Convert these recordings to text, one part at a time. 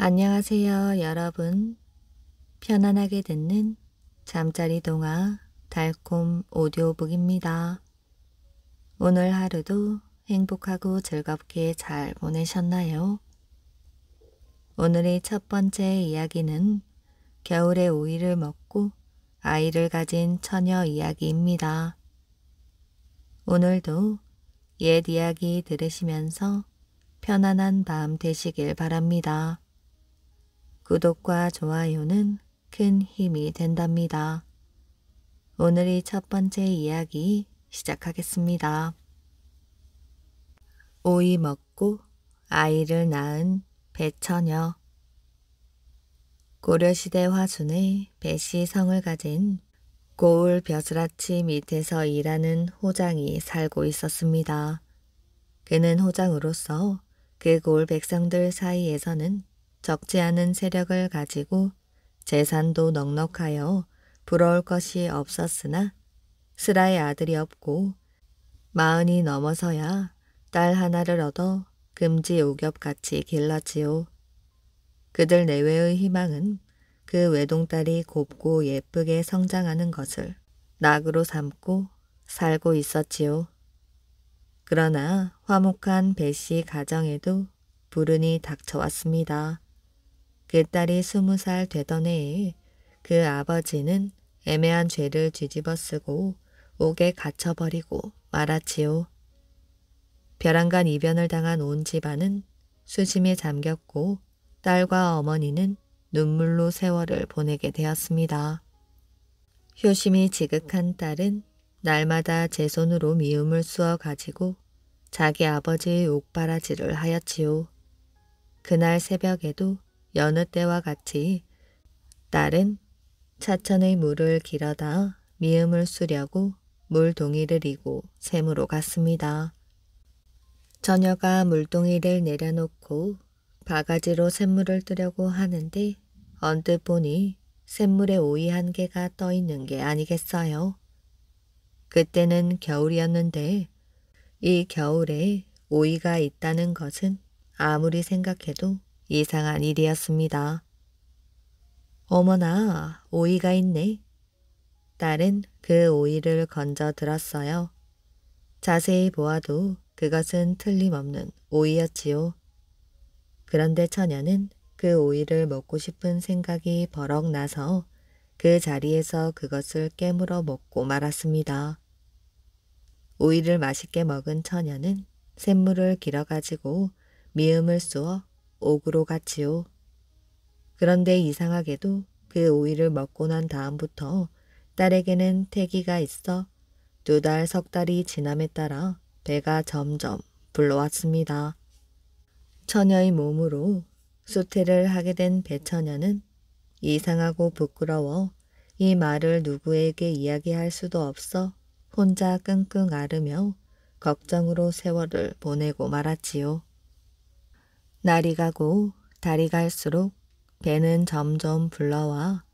안녕하세요, 여러분. 편안하게 듣는 잠자리 동화 달콤 오디오북입니다. 오늘 하루도 행복하고 즐겁게 잘 보내셨나요? 오늘의 첫 번째 이야기는 겨울에 오이를 먹고 아이를 가진 처녀 이야기입니다. 오늘도 옛 이야기 들으시면서 편안한 밤 되시길 바랍니다. 구독과 좋아요는 큰 힘이 된답니다. 오늘의 첫 번째 이야기 시작하겠습니다. 오이 먹고 아이를 낳은 배처녀 고려시대 화순의 배시성을 가진 고을 벼슬아치 밑에서 일하는 호장이 살고 있었습니다. 그는 호장으로서 그 고을 백성들 사이에서는 적지 않은 세력을 가지고 재산도 넉넉하여 부러울 것이 없었으나 스라의 아들이 없고 마흔이 넘어서야 딸 하나를 얻어 금지 옥엽같이 길렀지요. 그들 내외의 희망은 그 외동딸이 곱고 예쁘게 성장하는 것을 낙으로 삼고 살고 있었지요. 그러나 화목한 배씨 가정에도 불운이 닥쳐왔습니다. 그 딸이 스무 살 되던 해에 그 아버지는 애매한 죄를 뒤집어 쓰고 옥에 갇혀버리고 말았지요. 벼랑간 이변을 당한 온 집안은 수심에 잠겼고 딸과 어머니는 눈물로 세월을 보내게 되었습니다. 효심이 지극한 딸은 날마다 제 손으로 미움을 쑤어 가지고 자기 아버지의 옥바라지를 하였지요. 그날 새벽에도 여느 때와 같이 딸은 차천의 물을 길어다 미음을 쓰려고 물동이를 이고 샘으로 갔습니다. 처녀가 물동이를 내려놓고 바가지로 샘물을 뜨려고 하는데 언뜻 보니 샘물에 오이 한 개가 떠 있는 게 아니겠어요. 그때는 겨울이었는데 이 겨울에 오이가 있다는 것은 아무리 생각해도 이상한 일이었습니다. 어머나, 오이가 있네. 딸은 그 오이를 건져 들었어요. 자세히 보아도 그것은 틀림없는 오이였지요. 그런데 처녀는 그 오이를 먹고 싶은 생각이 버럭 나서 그 자리에서 그것을 깨물어 먹고 말았습니다. 오이를 맛있게 먹은 처녀는 샘물을 길어가지고 미음을 쏘어 옥으로 갔지요. 그런데 이상하게도 그 오이를 먹고 난 다음부터 딸에게는 태기가 있어 두 달, 석 달이 지남에 따라 배가 점점 불러왔습니다. 처녀의 몸으로 수태를 하게 된 배처녀는 이상하고 부끄러워 이 말을 누구에게 이야기할 수도 없어 혼자 끙끙 앓으며 걱정으로 세월을 보내고 말았지요. 날이 가고 달이 갈수록 배는 점점 불러와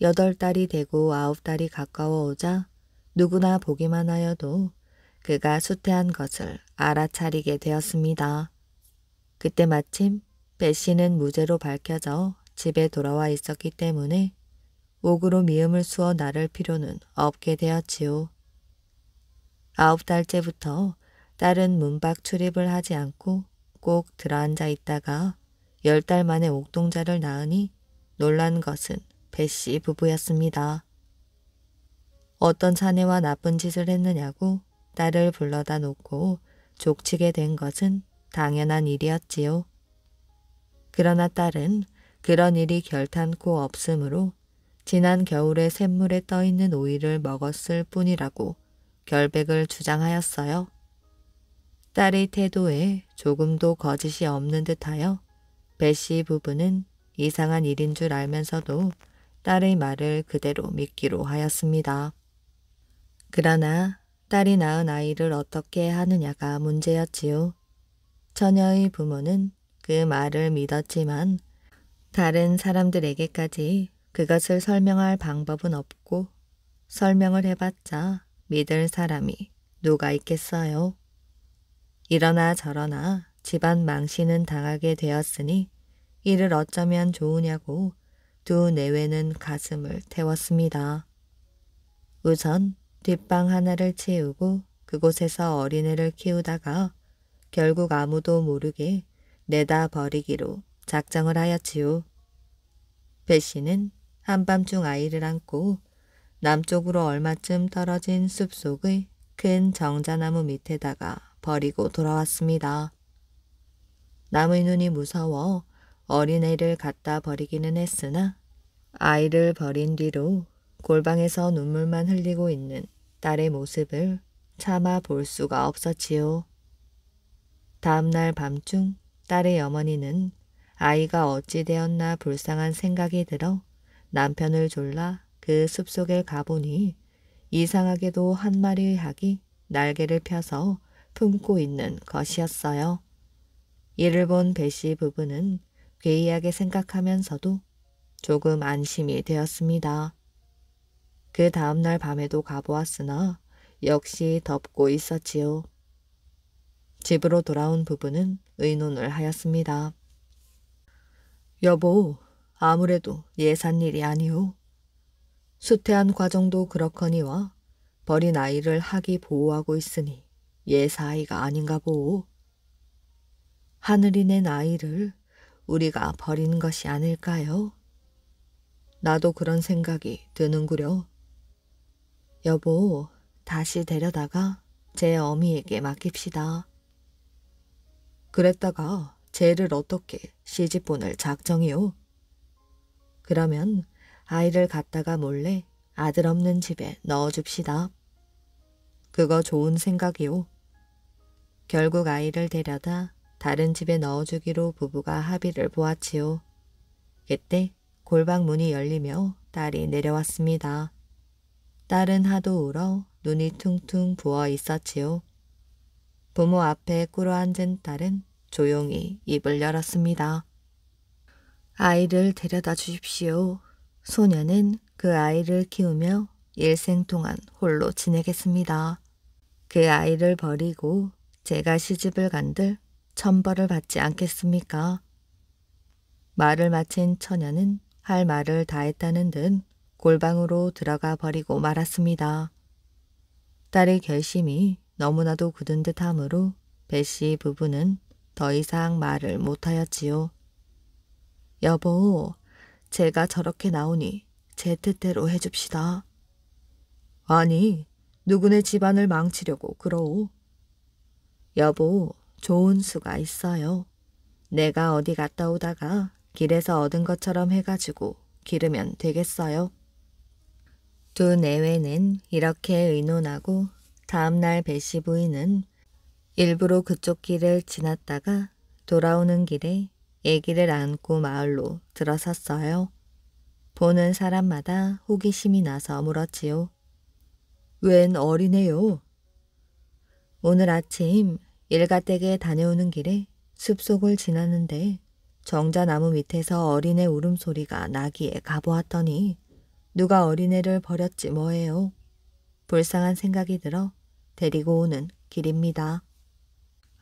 여덟 달이 되고 아홉 달이 가까워 오자 누구나 보기만 하여도 그가 수태한 것을 알아차리게 되었습니다. 그때 마침 배 씨는 무죄로 밝혀져 집에 돌아와 있었기 때문에 옥으로 미음을 쑤어 나를 필요는 없게 되었지요. 아홉 달째부터 딸은 문밖 출입을 하지 않고 꼭 들어앉아 있다가 열 달 만에 옥동자를 낳으니 놀란 것은 배씨 부부였습니다. 어떤 사내와 나쁜 짓을 했느냐고 딸을 불러다 놓고 족치게 된 것은 당연한 일이었지요. 그러나 딸은 그런 일이 결탄코 없으므로 지난 겨울에 샘물에 떠있는 오이를 먹었을 뿐이라고 결백을 주장하였어요. 딸의 태도에 조금도 거짓이 없는 듯하여 배씨 부부는 이상한 일인 줄 알면서도 딸의 말을 그대로 믿기로 하였습니다. 그러나 딸이 낳은 아이를 어떻게 하느냐가 문제였지요. 처녀의 부모는 그 말을 믿었지만 다른 사람들에게까지 그것을 설명할 방법은 없고 설명을 해봤자 믿을 사람이 누가 있겠어요. 이러나 저러나 집안 망신은 당하게 되었으니 이를 어쩌면 좋으냐고 두 내외는 가슴을 태웠습니다. 우선 뒷방 하나를 채우고 그곳에서 어린애를 키우다가 결국 아무도 모르게 내다 버리기로 작정을 하였지요. 배 씨는 한밤중 아이를 안고 남쪽으로 얼마쯤 떨어진 숲속의 큰 정자나무 밑에다가 버리고 돌아왔습니다. 남의 눈이 무서워 어린애를 갖다 버리기는 했으나 아이를 버린 뒤로 골방에서 눈물만 흘리고 있는 딸의 모습을 참아 볼 수가 없었지요. 다음날 밤중 딸의 어머니는 아이가 어찌 되었나 불쌍한 생각이 들어 남편을 졸라 그 숲속에 가보니 이상하게도 한 마리의 학이 날개를 펴서 품고 있는 것이었어요. 이를 본 배시 부부는 괴이하게 생각하면서도 조금 안심이 되었습니다. 그 다음날 밤에도 가보았으나 역시 덥고 있었지요. 집으로 돌아온 부부는 의논을 하였습니다. 여보, 아무래도 예산일이 아니오. 수태한 과정도 그렇거니와 버린 아이를 하기 보호하고 있으니 예 사이가 아닌가 보오. 하늘이 낸 아이를 우리가 버리는 것이 아닐까요? 나도 그런 생각이 드는구려. 여보, 다시 데려다가 제 어미에게 맡깁시다. 그랬다가 쟤를 어떻게 시집 보낼 작정이오? 그러면 아이를 갖다가 몰래 아들 없는 집에 넣어줍시다. 그거 좋은 생각이오. 결국 아이를 데려다 다른 집에 넣어주기로 부부가 합의를 보았지요. 그때 골방 문이 열리며 딸이 내려왔습니다. 딸은 하도 울어 눈이 퉁퉁 부어 있었지요. 부모 앞에 꿇어앉은 딸은 조용히 입을 열었습니다. 아이를 데려다 주십시오. 소녀는 그 아이를 키우며 일생 동안 홀로 지내겠습니다. 그 아이를 버리고 제가 시집을 간들 천벌을 받지 않겠습니까? 말을 마친 처녀는 할 말을 다 했다는 듯 골방으로 들어가 버리고 말았습니다. 딸의 결심이 너무나도 굳은 듯하므로 배씨 부부는 더 이상 말을 못하였지요. 여보, 제가 저렇게 나오니 제 뜻대로 해줍시다. 아니, 누구네 집안을 망치려고 그러오. 여보, 좋은 수가 있어요. 내가 어디 갔다 오다가 길에서 얻은 것처럼 해가지고 기르면 되겠어요. 두 내외는 이렇게 의논하고 다음날 배시 부인은 일부러 그쪽 길을 지났다가 돌아오는 길에 애기를 안고 마을로 들어섰어요. 보는 사람마다 호기심이 나서 물었지요. 웬 어린애요? 오늘 아침 일가댁에 다녀오는 길에 숲속을 지나는데 정자나무 밑에서 어린애 울음소리가 나기에 가보았더니 누가 어린애를 버렸지 뭐예요. 불쌍한 생각이 들어 데리고 오는 길입니다.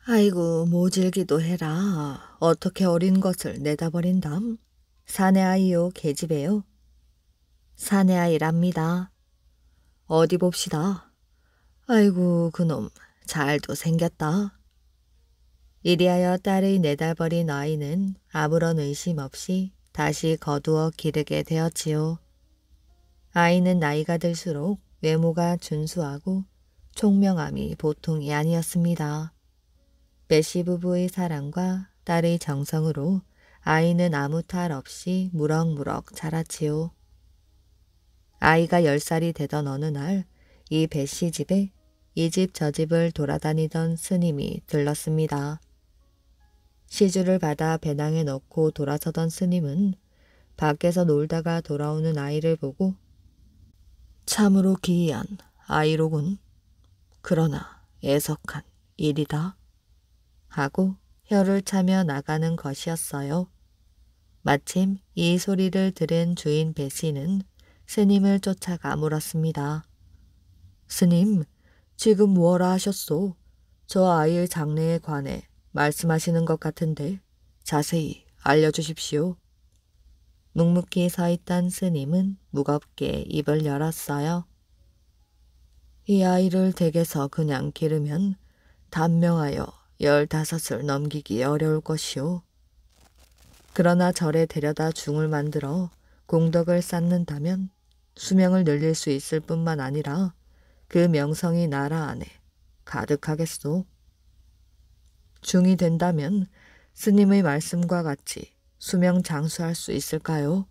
아이고 모질기도 해라. 어떻게 어린 것을 내다버린담. 사내 아이요 계집애요. 사내 아이랍니다. 어디 봅시다. 아이고 그놈 잘도 생겼다. 이리하여 딸의 내다버린 아이는 아무런 의심 없이 다시 거두어 기르게 되었지요. 아이는 나이가 들수록 외모가 준수하고 총명함이 보통이 아니었습니다. 메시 부부의 사랑과 딸의 정성으로 아이는 아무 탈 없이 무럭무럭 자랐지요. 아이가 열살이 되던 어느 날이 베시 집에 이 집 저 집을 돌아다니던 스님이 들렀습니다. 시주를 받아 배낭에 넣고 돌아서던 스님은 밖에서 놀다가 돌아오는 아이를 보고 참으로 기이한 아이로군. 그러나 애석한 일이다. 하고 혀를 차며 나가는 것이었어요. 마침 이 소리를 들은 주인 배씨는 스님을 쫓아가 물었습니다. 스님, 지금 무엇라 하셨소? 저 아이의 장래에 관해 말씀하시는 것 같은데 자세히 알려주십시오. 묵묵히 서 있던 스님은 무겁게 입을 열었어요. 이 아이를 댁에서 그냥 기르면 단명하여 열다섯을 넘기기 어려울 것이오. 그러나 절에 데려다 중을 만들어 공덕을 쌓는다면 수명을 늘릴 수 있을 뿐만 아니라 그 명성이 나라 안에 가득하겠소. 중이 된다면 스님의 말씀과 같이 수명 장수할 수 있을까요?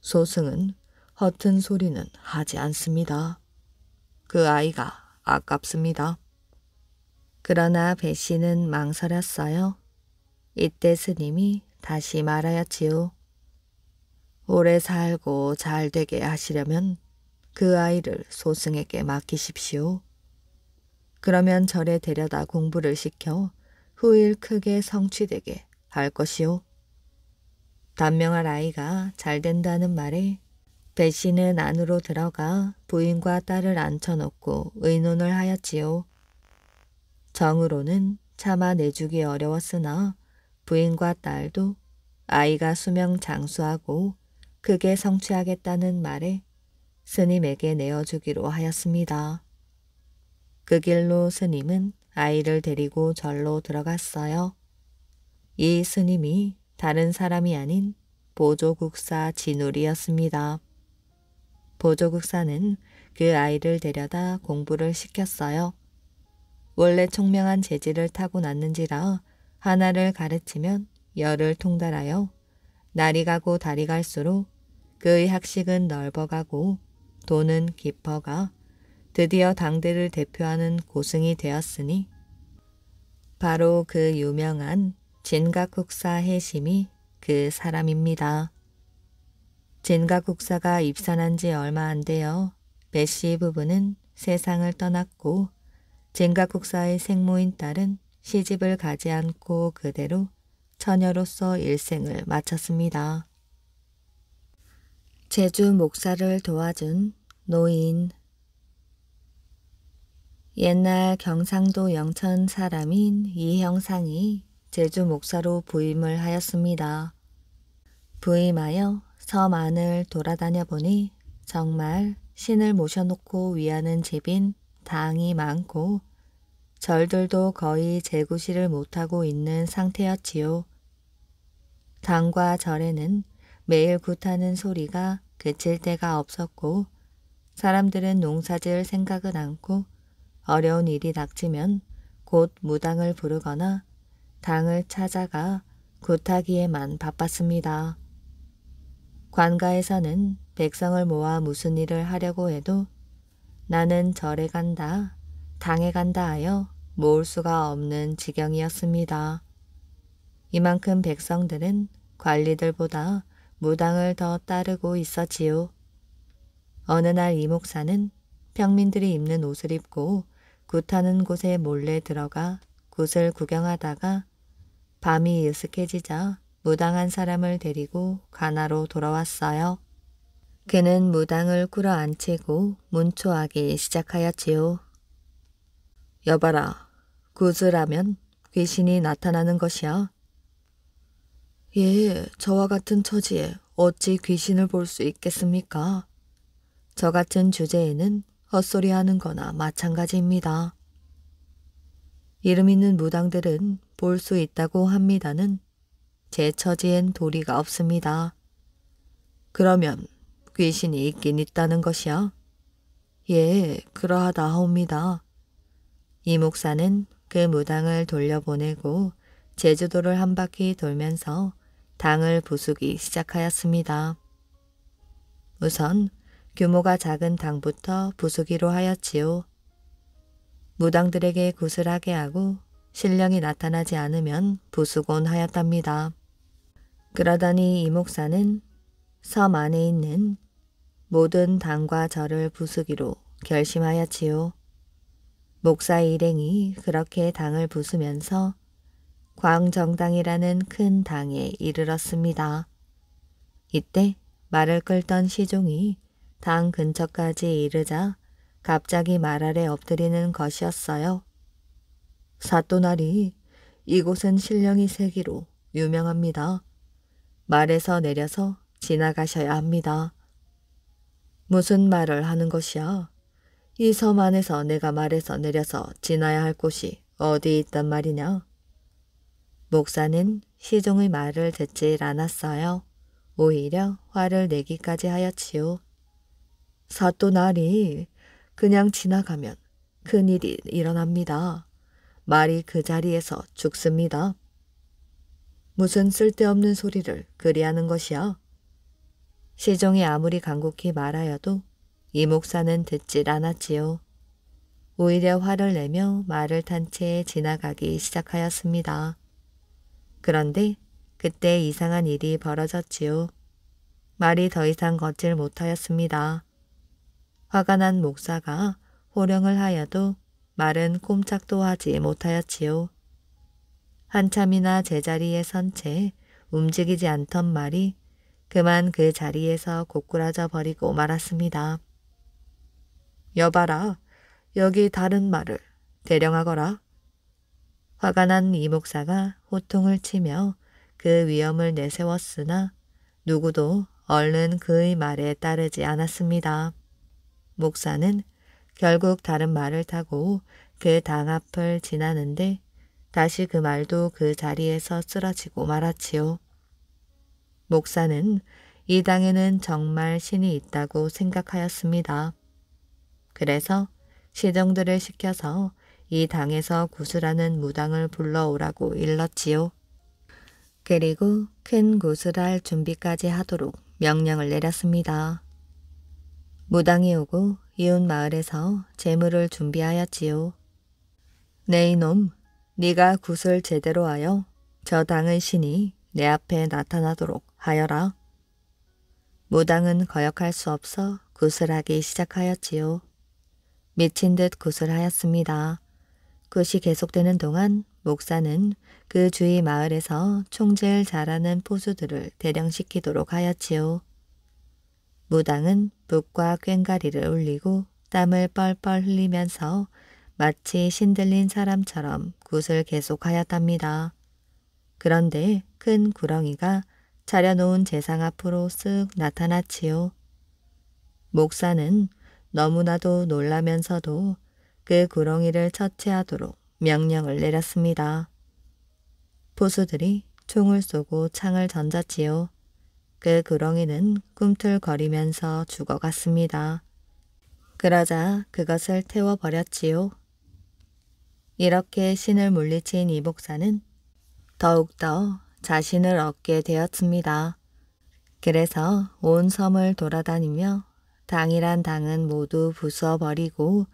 소승은 허튼 소리는 하지 않습니다. 그 아이가 아깝습니다. 그러나 배 씨는 망설였어요. 이때 스님이 다시 말하였지요. 오래 살고 잘 되게 하시려면 그 아이를 소승에게 맡기십시오. 그러면 절에 데려다 공부를 시켜 후일 크게 성취되게 할 것이오. 단명할 아이가 잘 된다는 말에 배 씨는 안으로 들어가 부인과 딸을 앉혀놓고 의논을 하였지요. 정으로는 차마 내주기 어려웠으나 부인과 딸도 아이가 수명 장수하고 크게 성취하겠다는 말에 스님에게 내어주기로 하였습니다. 그 길로 스님은 아이를 데리고 절로 들어갔어요. 이 스님이 다른 사람이 아닌 보조국사 진울이었습니다. 보조국사는 그 아이를 데려다 공부를 시켰어요. 원래 총명한 재질을 타고났는지라 하나를 가르치면 열을 통달하여 날이 가고 달이 갈수록 그의 학식은 넓어가고 돈은 깊어가 드디어 당대를 대표하는 고승이 되었으니 바로 그 유명한 진각국사 해심이 그 사람입니다. 진각국사가 입산한 지 얼마 안 되어 배씨 부부는 세상을 떠났고 진각국사의 생모인 딸은 시집을 가지 않고 그대로 처녀로서 일생을 마쳤습니다. 제주 목사를 도와준 노인, 옛날 경상도 영천 사람인 이형상이 제주 목사로 부임을 하였습니다. 부임하여 섬 안을 돌아다녀 보니 정말 신을 모셔놓고 위하는 집인 당이 많고 절들도 거의 재구실을 못하고 있는 상태였지요. 당과 절에는 매일 굿하는 소리가 그칠 때가 없었고 사람들은 농사지을 생각은 않고 어려운 일이 닥치면 곧 무당을 부르거나 당을 찾아가 구타기에만 바빴습니다. 관가에서는 백성을 모아 무슨 일을 하려고 해도 나는 절에 간다, 당에 간다 하여 모을 수가 없는 지경이었습니다. 이만큼 백성들은 관리들보다 무당을 더 따르고 있었지요. 어느 날 이 목사는 평민들이 입는 옷을 입고 굿하는 곳에 몰래 들어가 굿을 구경하다가 밤이 으슥해지자 무당한 사람을 데리고 가나로 돌아왔어요. 그는 무당을 꿇어 앉히고 문초하기 시작하였지요. 여봐라, 굿을 하면 귀신이 나타나는 것이야. 예, 저와 같은 처지에 어찌 귀신을 볼 수 있겠습니까? 저 같은 주제에는 헛소리하는 거나 마찬가지입니다. 이름 있는 무당들은 볼 수 있다고 합니다는 제 처지엔 도리가 없습니다. 그러면 귀신이 있긴 있다는 것이야? 예, 그러하다 하옵니다. 이 목사는 그 무당을 돌려보내고 제주도를 한 바퀴 돌면서 당을 부수기 시작하였습니다. 우선 규모가 작은 당부터 부수기로 하였지요. 무당들에게 구슬하게 하고 신령이 나타나지 않으면 부수곤 하였답니다. 그러다니 이 목사는 섬 안에 있는 모든 당과 절을 부수기로 결심하였지요. 목사 의 일행이 그렇게 당을 부수면서 광정당이라는 큰 당에 이르렀습니다. 이때 말을 끌던 시종이 당 근처까지 이르자 갑자기 말 아래 엎드리는 것이었어요. 사또나리, 이곳은 신령이 세기로 유명합니다. 말에서 내려서 지나가셔야 합니다. 무슨 말을 하는 것이야? 이 섬 안에서 내가 말에서 내려서 지나야 할 곳이 어디 있단 말이냐? 목사는 시종의 말을 듣질 않았어요. 오히려 화를 내기까지 하였지요. 사또 날이 그냥 지나가면 큰일이 일어납니다. 말이 그 자리에서 죽습니다. 무슨 쓸데없는 소리를 그리하는 것이야. 시종이 아무리 간곡히 말하여도 이 목사는 듣질 않았지요. 오히려 화를 내며 말을 탄 채 지나가기 시작하였습니다. 그런데 그때 이상한 일이 벌어졌지요. 말이 더 이상 걷질 못하였습니다. 화가 난 목사가 호령을 하여도 말은 꼼짝도 하지 못하였지요. 한참이나 제자리에 선 채 움직이지 않던 말이 그만 그 자리에서 고꾸라져 버리고 말았습니다. 여봐라, 여기 다른 말을 대령하거라. 화가 난 이 목사가 호통을 치며 그 위험을 내세웠으나 누구도 얼른 그의 말에 따르지 않았습니다. 목사는 결국 다른 말을 타고 그 당 앞을 지나는데 다시 그 말도 그 자리에서 쓰러지고 말았지요. 목사는 이 당에는 정말 신이 있다고 생각하였습니다. 그래서 시종들을 시켜서 이 당에서 구슬하는 무당을 불러오라고 일렀지요. 그리고 큰 구슬할 준비까지 하도록 명령을 내렸습니다. 무당이 오고 이웃 마을에서 재물을 준비하였지요. 네 이놈, 네가 구슬 제대로 하여 저 당의 신이 내 앞에 나타나도록 하여라. 무당은 거역할 수 없어 구슬 하기 시작하였지요. 미친 듯구슬 하였습니다. 굿이 계속되는 동안 목사는 그 주위 마을에서 총질 잘하는 포수들을 대령시키도록 하였지요. 무당은 묵과 꽹가리를 울리고 땀을 뻘뻘 흘리면서 마치 신들린 사람처럼 굿을 계속하였답니다. 그런데 큰 구렁이가 차려놓은 재상 앞으로 쓱 나타났지요. 목사는 너무나도 놀라면서도 그 구렁이를 처치하도록 명령을 내렸습니다. 포수들이 총을 쏘고 창을 던졌지요. 그 구렁이는 꿈틀거리면서 죽어갔습니다. 그러자 그것을 태워버렸지요. 이렇게 신을 물리친 이 목사는 더욱더 자신을 얻게 되었습니다. 그래서 온 섬을 돌아다니며 당이란 당은 모두 부숴버리고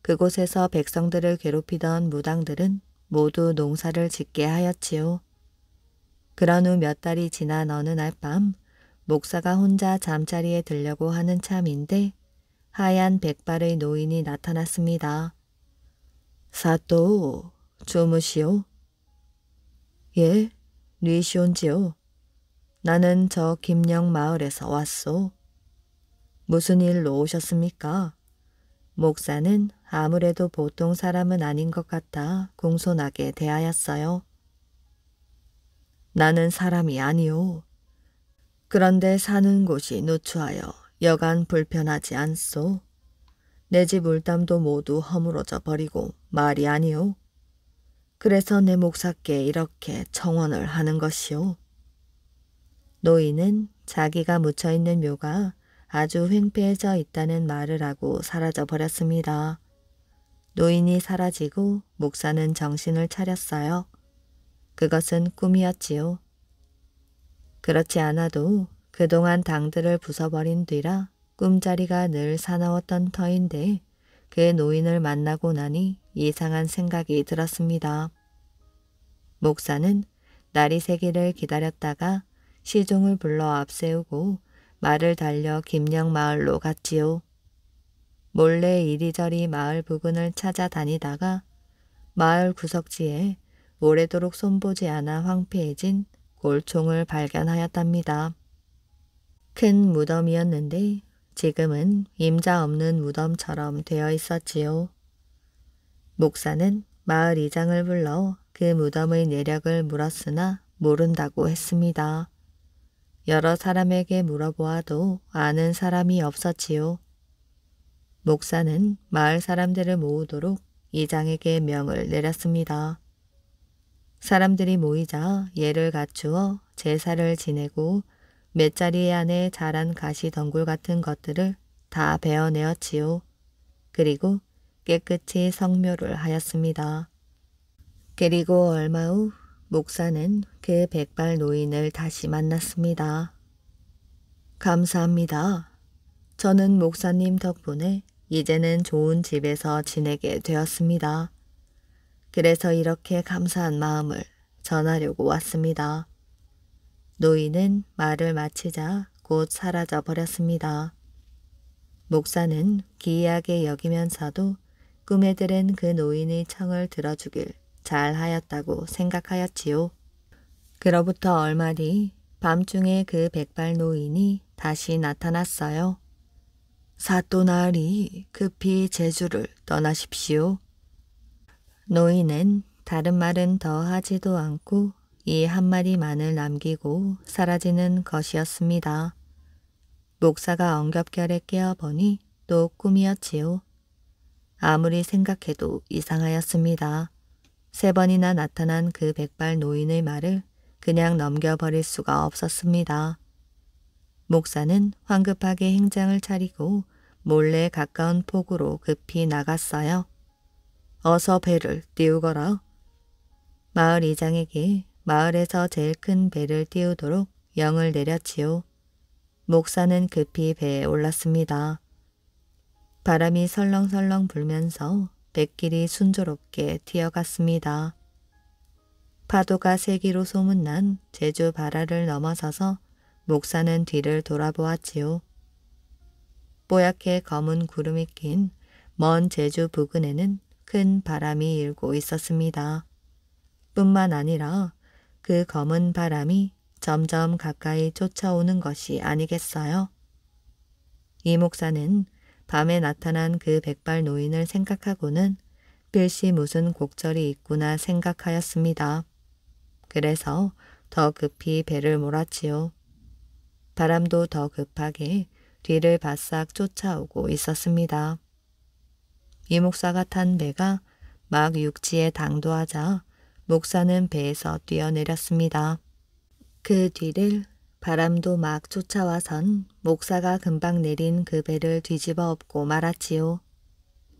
그곳에서 백성들을 괴롭히던 무당들은 모두 농사를 짓게 하였지요. 그런 후 몇 달이 지난 어느 날밤 목사가 혼자 잠자리에 들려고 하는 참인데 하얀 백발의 노인이 나타났습니다. 사또, 주무시오. 예, 뉘시온지요. 나는 저 김영 마을에서 왔소. 무슨 일로 오셨습니까? 목사는 아무래도 보통 사람은 아닌 것 같아 공손하게 대하였어요. 나는 사람이 아니오. 그런데 사는 곳이 노추하여 여간 불편하지 않소. 내 집 울담도 모두 허물어져 버리고 말이 아니오. 그래서 내 목사께 이렇게 청원을 하는 것이오. 노인은 자기가 묻혀있는 묘가 아주 횡패해져 있다는 말을 하고 사라져버렸습니다. 노인이 사라지고 목사는 정신을 차렸어요. 그것은 꿈이었지요. 그렇지 않아도 그동안 당들을 부숴버린 뒤라 꿈자리가 늘 사나웠던 터인데 그 노인을 만나고 나니 이상한 생각이 들었습니다. 목사는 날이 새기를 기다렸다가 시종을 불러 앞세우고 말을 달려 김녕마을로 갔지요. 몰래 이리저리 마을 부근을 찾아다니다가 마을 구석지에 오래도록 손보지 않아 황폐해진 올총을 발견하였답니다. 큰 무덤이었는데 지금은 임자 없는 무덤처럼 되어 있었지요. 목사는 마을 이장을 불러 그 무덤의 내력을 물었으나 모른다고 했습니다. 여러 사람에게 물어보아도 아는 사람이 없었지요. 목사는 마을 사람들을 모으도록 이장에게 명을 내렸습니다. 사람들이 모이자 예를 갖추어 제사를 지내고 몇자리 안에 자란 가시 덩굴 같은 것들을 다 베어내었지요. 그리고 깨끗이 성묘를 하였습니다. 그리고 얼마 후 목사는 그 백발 노인을 다시 만났습니다. 감사합니다. 저는 목사님 덕분에 이제는 좋은 집에서 지내게 되었습니다. 그래서 이렇게 감사한 마음을 전하려고 왔습니다. 노인은 말을 마치자 곧 사라져 버렸습니다. 목사는 기이하게 여기면서도 꿈에 들은 그 노인의 청을 들어주길 잘하였다고 생각하였지요. 그로부터 얼마 뒤 밤중에 그 백발 노인이 다시 나타났어요. 사또나리 급히 제주를 떠나십시오. 노인은 다른 말은 더 하지도 않고 이 한마디만을 남기고 사라지는 것이었습니다. 목사가 엉겹결에 깨어보니 또 꿈이었지요. 아무리 생각해도 이상하였습니다. 세 번이나 나타난 그 백발 노인의 말을 그냥 넘겨버릴 수가 없었습니다. 목사는 황급하게 행장을 차리고 몰래 가까운 폭으로 급히 나갔어요. 어서 배를 띄우거라. 마을 이장에게 마을에서 제일 큰 배를 띄우도록 영을 내렸지요. 목사는 급히 배에 올랐습니다. 바람이 설렁설렁 불면서 백길이 순조롭게 튀어갔습니다. 파도가 세기로 소문난 제주 바라를 넘어서서 목사는 뒤를 돌아보았지요. 뽀얗게 검은 구름이 낀 먼 제주 부근에는 큰 바람이 일고 있었습니다. 뿐만 아니라 그 검은 바람이 점점 가까이 쫓아오는 것이 아니겠어요? 이 목사는 밤에 나타난 그 백발 노인을 생각하고는 필시 무슨 곡절이 있구나 생각하였습니다. 그래서 더 급히 배를 몰았지요. 바람도 더 급하게 뒤를 바싹 쫓아오고 있었습니다. 이 목사가 탄 배가 막 육지에 당도하자 목사는 배에서 뛰어내렸습니다. 그 뒤를 바람도 막 쫓아와선 목사가 금방 내린 그 배를 뒤집어 엎고 말았지요.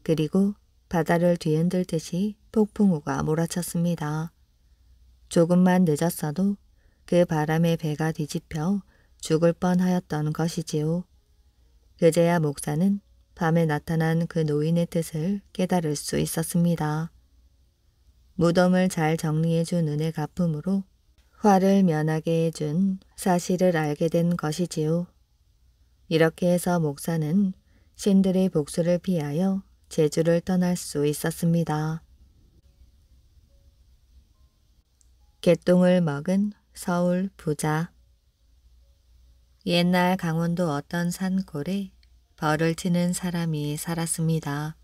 그리고 바다를 뒤흔들 듯이 폭풍우가 몰아쳤습니다. 조금만 늦었어도 그 바람에 배가 뒤집혀 죽을 뻔하였던 것이지요. 그제야 목사는 밤에 나타난 그 노인의 뜻을 깨달을 수 있었습니다. 무덤을 잘 정리해준 은혜 갚음으로 화를 면하게 해 준 사실을 알게 된 것이지요. 이렇게 해서 목사는 신들의 복수를 피하여 제주를 떠날 수 있었습니다. 개똥을 먹은 서울 부자 옛날 강원도 어떤 산골에 벌을 치는 사람이 살았습니다.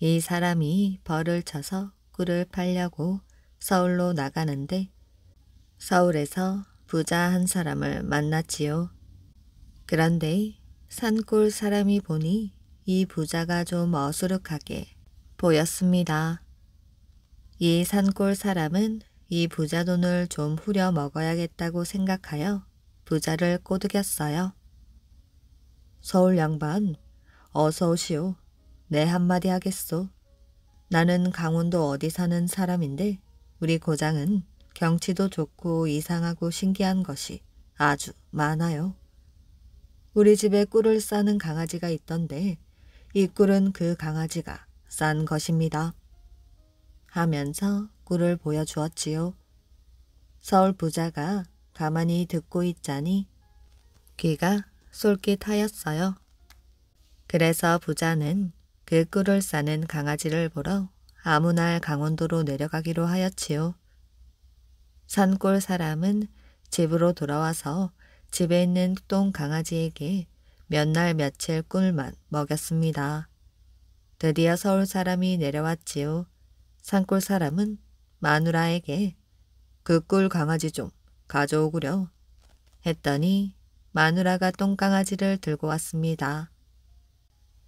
이 사람이 벌을 쳐서 꿀을 팔려고 서울로 나가는데 서울에서 부자 한 사람을 만났지요. 그런데 산골 사람이 보니 이 부자가 좀 어수룩하게 보였습니다. 이 산골 사람은 이 부자 돈을 좀 후려 먹어야겠다고 생각하여 부자를 꼬드겼어요. 서울 양반, 어서 오시오. 내네 한마디 하겠소. 나는 강원도 어디 사는 사람인데 우리 고장은 경치도 좋고 이상하고 신기한 것이 아주 많아요. 우리 집에 꿀을 싸는 강아지가 있던데 이 꿀은 그 강아지가 싼 것입니다. 하면서 꿀을 보여주었지요. 서울 부자가 가만히 듣고 있자니 귀가 솔깃하였어요. 그래서 부자는 그 꿀을 싸는 강아지를 보러 아무 날 강원도로 내려가기로 하였지요. 산골 사람은 집으로 돌아와서 집에 있는 똥 강아지에게 몇 날 며칠 꿀만 먹였습니다. 드디어 서울 사람이 내려왔지요. 산골 사람은 마누라에게 그 꿀 강아지 좀 가져오구려 했더니 마누라가 똥강아지를 들고 왔습니다.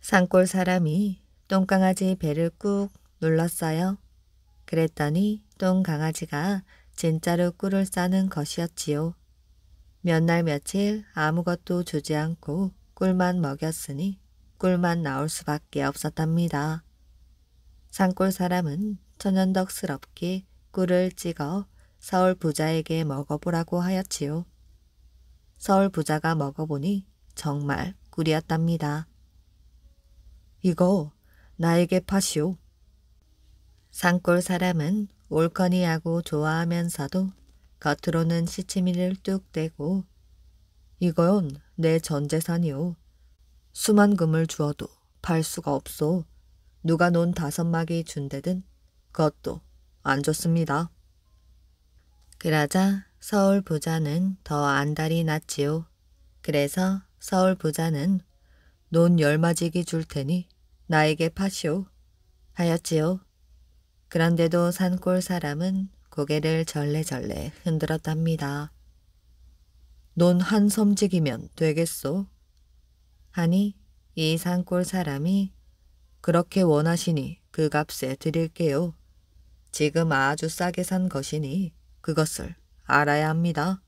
산골 사람이 똥강아지 배를 꾹 눌렀어요. 그랬더니 똥강아지가 진짜로 꿀을 싸는 것이었지요. 몇 날 며칠 아무것도 주지 않고 꿀만 먹였으니 꿀만 나올 수밖에 없었답니다. 산골 사람은 천연덕스럽게 꿀을 찍어 서울 부자에게 먹어보라고 하였지요. 서울 부자가 먹어보니 정말 꿀이었답니다. 이거 나에게 파시오. 산골 사람은 올커니하고 좋아하면서도 겉으로는 시치미를 뚝 떼고 이건 내 전재산이오. 수만 금을 주어도 팔 수가 없소. 누가 논 다섯 마기 준대든 그것도 안 좋습니다. 그러자 서울 부자는 더 안달이 났지요. 그래서 서울 부자는 논 열마지기 줄 테니 나에게 파시오 하였지요. 그런데도 산골 사람은 고개를 절레절레 흔들었답니다. 논 한 섬지기면 되겠소? 하니 이 산골 사람이 그렇게 원하시니 그 값에 드릴게요. 지금 아주 싸게 산 것이니 그것을 알아야 합니다.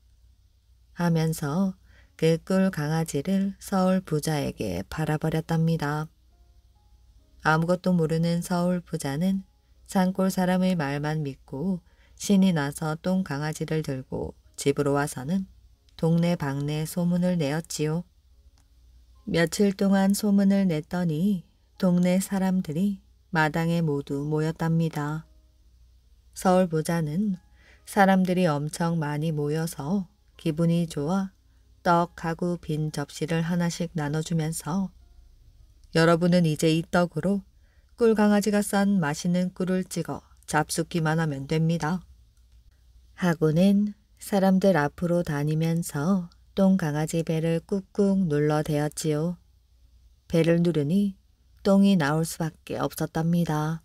하면서 그 꿀 강아지를 서울 부자에게 팔아버렸답니다. 아무것도 모르는 서울 부자는 산골 사람의 말만 믿고 신이 나서 똥 강아지를 들고 집으로 와서는 동네 방네 소문을 내었지요. 며칠 동안 소문을 냈더니 동네 사람들이 마당에 모두 모였답니다. 서울 부자는 사람들이 엄청 많이 모여서 기분이 좋아 떡하고 빈 접시를 하나씩 나눠주면서 여러분은 이제 이 떡으로 꿀강아지가 싼 맛있는 꿀을 찍어 잡숫기만 하면 됩니다. 하고는 사람들 앞으로 다니면서 똥강아지 배를 꾹꾹 눌러 대었지요. 배를 누르니 똥이 나올 수밖에 없었답니다.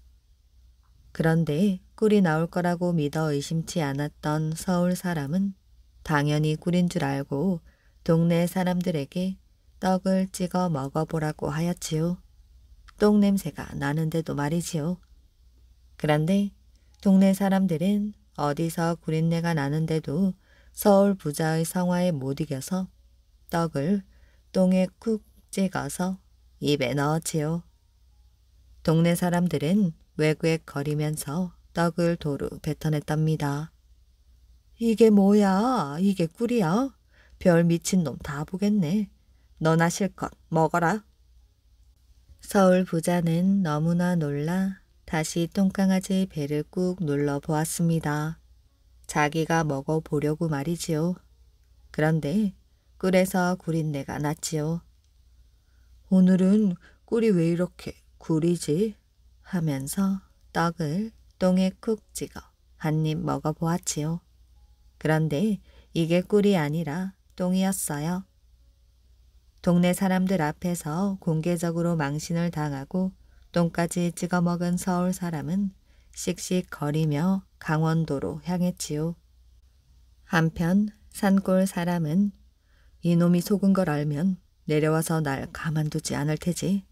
그런데 꿀이 나올 거라고 믿어 의심치 않았던 서울 사람은 당연히 꿀인 줄 알고 동네 사람들에게 떡을 찍어 먹어보라고 하였지요. 똥 냄새가 나는데도 말이지요. 그런데 동네 사람들은 어디서 구린내가 나는데도 서울 부자의 성화에 못 이겨서 떡을 똥에 쿡 찍어서 입에 넣었지요. 동네 사람들은 외구에 거리면서 떡을 도루 뱉어냈답니다. 이게 뭐야? 이게 꿀이야? 별 미친놈 다 보겠네. 너나 실컷 먹어라. 서울 부자는 너무나 놀라 다시 똥강아지 배를 꾹 눌러 보았습니다. 자기가 먹어보려고 말이지요. 그런데 꿀에서 구린내가 났지요. 오늘은 꿀이 왜 이렇게 구리지? 하면서 떡을 똥에 쿡 찍어 한 입 먹어보았지요. 그런데 이게 꿀이 아니라 똥이었어요. 동네 사람들 앞에서 공개적으로 망신을 당하고 똥까지 찍어 먹은 서울 사람은 씩씩거리며 강원도로 향했지요. 한편 산골 사람은 이놈이 속은 걸 알면 내려와서 날 가만두지 않을 테지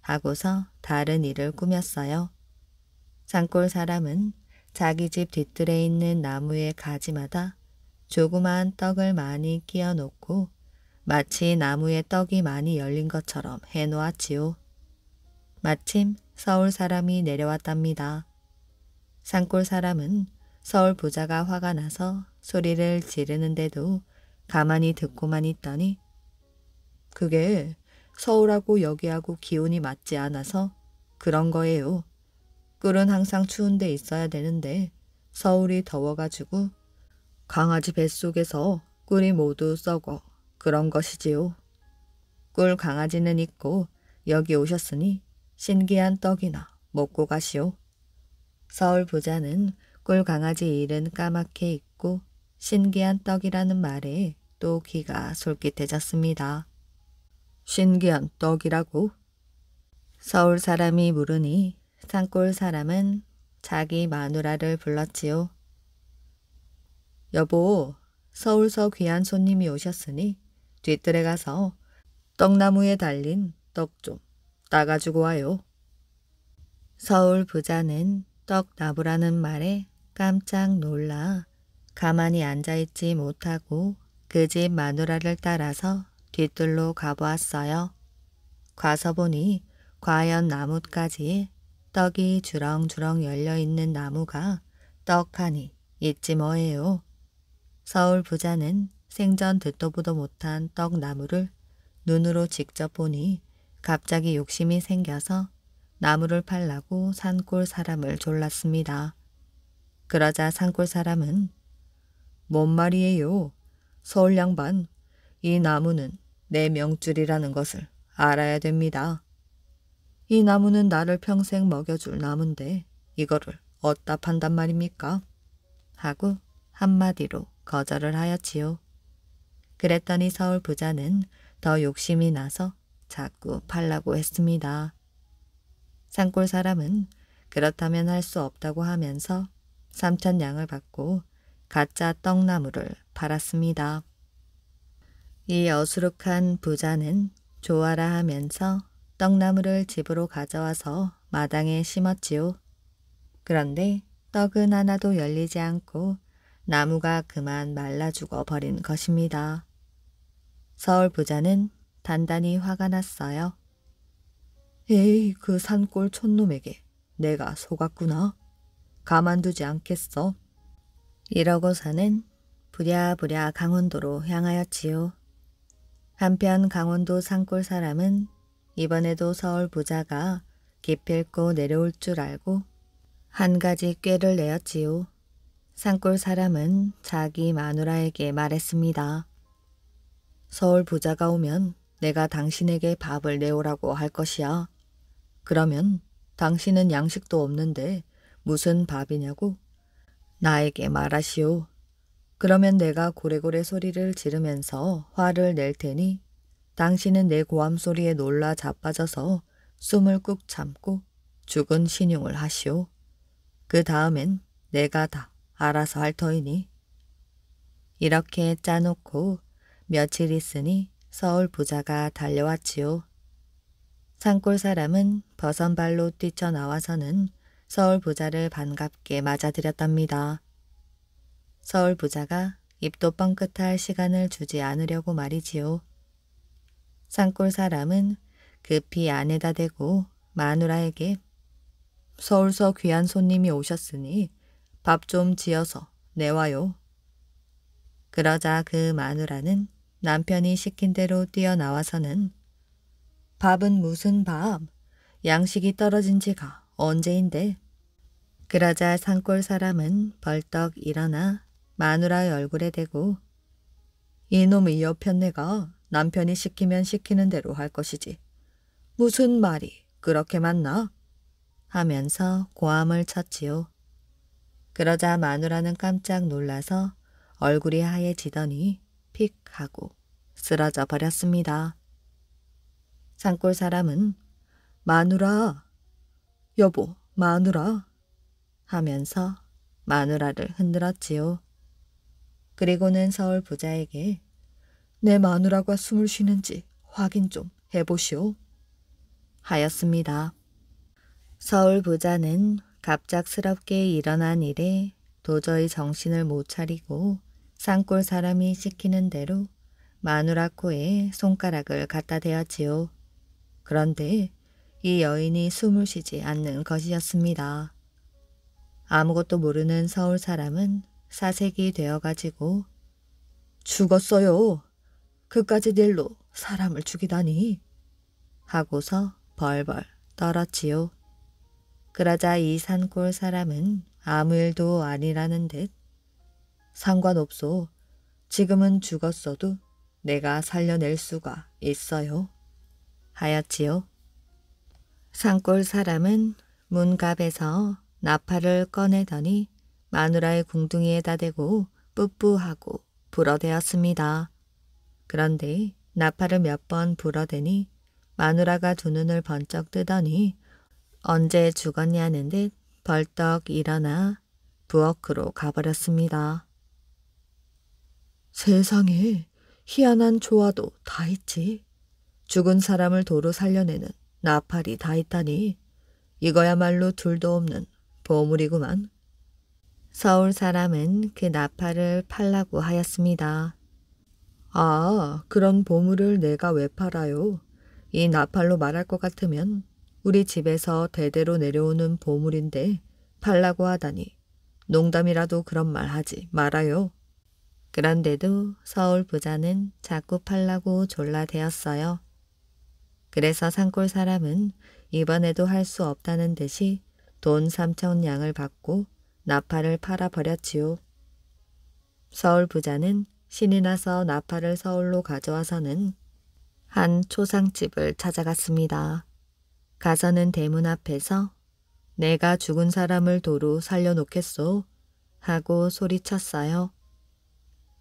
하고서 다른 일을 꾸몄어요. 산골 사람은 자기 집 뒤뜰에 있는 나무의 가지마다 조그마한 떡을 많이 끼워 놓고 마치 나무에 떡이 많이 열린 것처럼 해놓았지요. 마침 서울 사람이 내려왔답니다. 산골 사람은 서울 부자가 화가 나서 소리를 지르는데도 가만히 듣고만 있더니 그게 서울하고 여기하고 기운이 맞지 않아서 그런 거예요. 꿀은 항상 추운 데 있어야 되는데 서울이 더워가지고 강아지 뱃속에서 꿀이 모두 썩어 그런 것이지요. 꿀 강아지는 있고 여기 오셨으니 신기한 떡이나 먹고 가시오. 서울 부자는 꿀 강아지 일은 까맣게 잊고 신기한 떡이라는 말에 또 귀가 솔깃해졌습니다. 신기한 떡이라고? 서울 사람이 물으니 산골 사람은 자기 마누라를 불렀지요. 여보, 서울서 귀한 손님이 오셨으니 뒤뜰에 가서 떡나무에 달린 떡 좀 따가지고 와요. 서울 부자는 떡나무라는 말에 깜짝 놀라 가만히 앉아있지 못하고 그 집 마누라를 따라서 뒤뜰로 가보았어요. 가서 보니 과연 나뭇가지에 떡이 주렁주렁 열려있는 나무가 떡하니 있지 뭐예요. 서울 부자는 생전 듣도 보도 못한 떡나무를 눈으로 직접 보니 갑자기 욕심이 생겨서 나무를 팔라고 산골 사람을 졸랐습니다. 그러자 산골 사람은 뭔 말이에요? 서울 양반, 이 나무는 내 명줄이라는 것을 알아야 됩니다. 이 나무는 나를 평생 먹여줄 나무인데 이거를 어따 판단 말입니까? 하고 한마디로 거절을 하였지요. 그랬더니 서울 부자는 더 욕심이 나서 자꾸 팔라고 했습니다. 산골 사람은 그렇다면 할 수 없다고 하면서 삼천 양을 받고 가짜 떡나무를 팔았습니다. 이 어수룩한 부자는 좋아라 하면서 떡나무를 집으로 가져와서 마당에 심었지요. 그런데 떡은 하나도 열리지 않고 나무가 그만 말라 죽어 버린 것입니다. 서울 부자는 단단히 화가 났어요. 에이, 그 산골 촌놈에게 내가 속았구나. 가만두지 않겠어. 이러고사는 부랴부랴 강원도로 향하였지요. 한편 강원도 산골 사람은 이번에도 서울 부자가 기필코 내려올 줄 알고 한 가지 꾀를 내었지요. 산골 사람은 자기 마누라에게 말했습니다. 서울 부자가 오면 내가 당신에게 밥을 내오라고 할 것이야. 그러면 당신은 양식도 없는데 무슨 밥이냐고 나에게 말하시오. 그러면 내가 고래고래 소리를 지르면서 화를 낼 테니 당신은 내 고함 소리에 놀라 자빠져서 숨을 꾹 참고 죽은 신용을 하시오. 그 다음엔 내가 다 알아서 할 터이니. 이렇게 짜놓고 며칠 있으니 서울 부자가 달려왔지요. 산골 사람은 버선발로 뛰쳐나와서는 서울 부자를 반갑게 맞아들였답니다. 서울 부자가 입도 뻥끗할 시간을 주지 않으려고 말이지요. 산골 사람은 급히 아내다 대고 마누라에게 서울서 귀한 손님이 오셨으니 밥 좀 지어서 내와요. 그러자 그 마누라는 남편이 시킨 대로 뛰어나와서는 밥은 무슨 밥? 양식이 떨어진 지가 언제인데? 그러자 산골 사람은 벌떡 일어나 마누라의 얼굴에 대고 이놈의 옆편네가 남편이 시키면 시키는 대로 할 것이지. 무슨 말이 그렇게 맞나? 하면서 고함을 쳤지요. 그러자 마누라는 깜짝 놀라서 얼굴이 하얘지더니 픽 하고 쓰러져 버렸습니다. 산골 사람은 마누라, 여보, 마누라 하면서 마누라를 흔들었지요. 그리고는 서울 부자에게 내 마누라가 숨을 쉬는지 확인 좀 해보시오. 하였습니다. 서울 부자는 갑작스럽게 일어난 일에 도저히 정신을 못 차리고 산골 사람이 시키는 대로 마누라 코에 손가락을 갖다 대었지요. 그런데 이 여인이 숨을 쉬지 않는 것이었습니다. 아무것도 모르는 서울 사람은 사색이 되어가지고 죽었어요. 그까지 일로 사람을 죽이다니 하고서 벌벌 떨었지요. 그러자 이 산골 사람은 아무 일도 아니라는 듯 상관없소. 지금은 죽었어도 내가 살려낼 수가 있어요. 하였지요. 산골 사람은 문갑에서 나팔을 꺼내더니 마누라의 궁둥이에다 대고 뿌뿌하고 불어대었습니다. 그런데 나팔을 몇 번 불어대니 마누라가 두 눈을 번쩍 뜨더니 언제 죽었냐는 듯 벌떡 일어나 부엌으로 가버렸습니다. 세상에 희한한 조화도 다 있지. 죽은 사람을 도로 살려내는 나팔이 다 있다니 이거야말로 둘도 없는 보물이구만. 서울 사람은 그 나팔을 팔라고 하였습니다. 아, 그런 보물을 내가 왜 팔아요? 이 나팔로 말할 것 같으면 우리 집에서 대대로 내려오는 보물인데 팔라고 하다니 농담이라도 그런 말 하지 말아요. 그런데도 서울 부자는 자꾸 팔라고 졸라대었어요. 그래서 산골 사람은 이번에도 할 수 없다는 듯이 돈 3천 양을 받고 나팔을 팔아버렸지요. 서울 부자는 신이 나서 나팔을 서울로 가져와서는 한 초상집을 찾아갔습니다. 가서는 대문 앞에서 내가 죽은 사람을 도로 살려놓겠소 하고 소리쳤어요.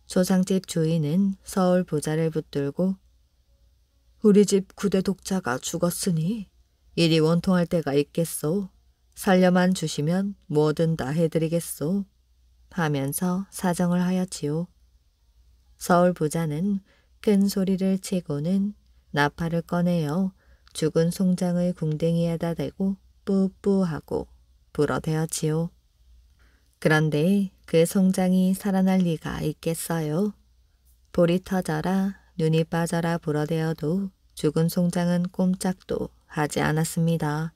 초상집 주인은 서울 보자를 붙들고 우리 집 구대 독자가 죽었으니 일이 원통할 때가 있겠소. 살려만 주시면 뭐든 다 해드리겠소. 하면서 사정을 하였지요. 서울 부자는 큰 소리를 치고는 나팔을 꺼내어 죽은 송장을 궁뎅이에다 대고 뿌뿌하고 불어대었지요. 그런데 그 송장이 살아날 리가 있겠어요. 볼이 터져라 눈이 빠져라 불어대어도 죽은 송장은 꼼짝도 하지 않았습니다.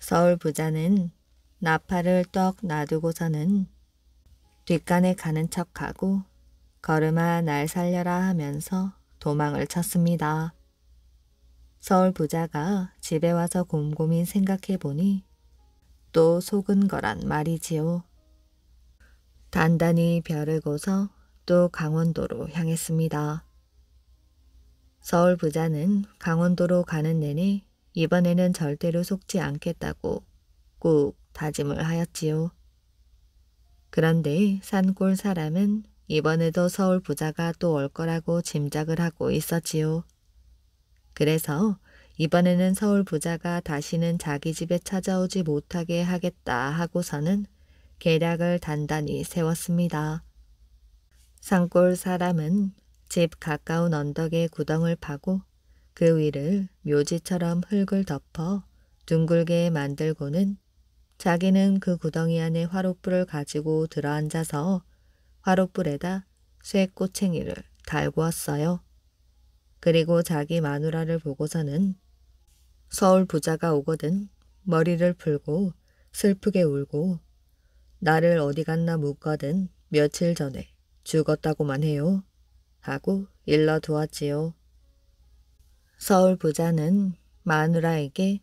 서울 부자는 나팔을 떡 놔두고서는 뒷간에 가는 척하고 걸음아 날 살려라 하면서 도망을 쳤습니다. 서울 부자가 집에 와서 곰곰이 생각해보니 또 속은 거란 말이지요. 단단히 별을 고서 또 강원도로 향했습니다. 서울 부자는 강원도로 가는 내내 이번에는 절대로 속지 않겠다고 꾹 다짐을 하였지요. 그런데 산골 사람은 이번에도 서울 부자가 또 올 거라고 짐작을 하고 있었지요. 그래서 이번에는 서울 부자가 다시는 자기 집에 찾아오지 못하게 하겠다 하고서는 계략을 단단히 세웠습니다. 산골 사람은 집 가까운 언덕에 구덩을 파고 그 위를 묘지처럼 흙을 덮어 둥글게 만들고는 자기는 그 구덩이 안에 화로불을 가지고 들어앉아서 화롯불에다 쇠꼬챙이를 달구었어요. 그리고 자기 마누라를 보고서는 서울 부자가 오거든 머리를 풀고 슬프게 울고 나를 어디 갔나 묻거든 며칠 전에 죽었다고만 해요. 하고 일러두었지요. 서울 부자는 마누라에게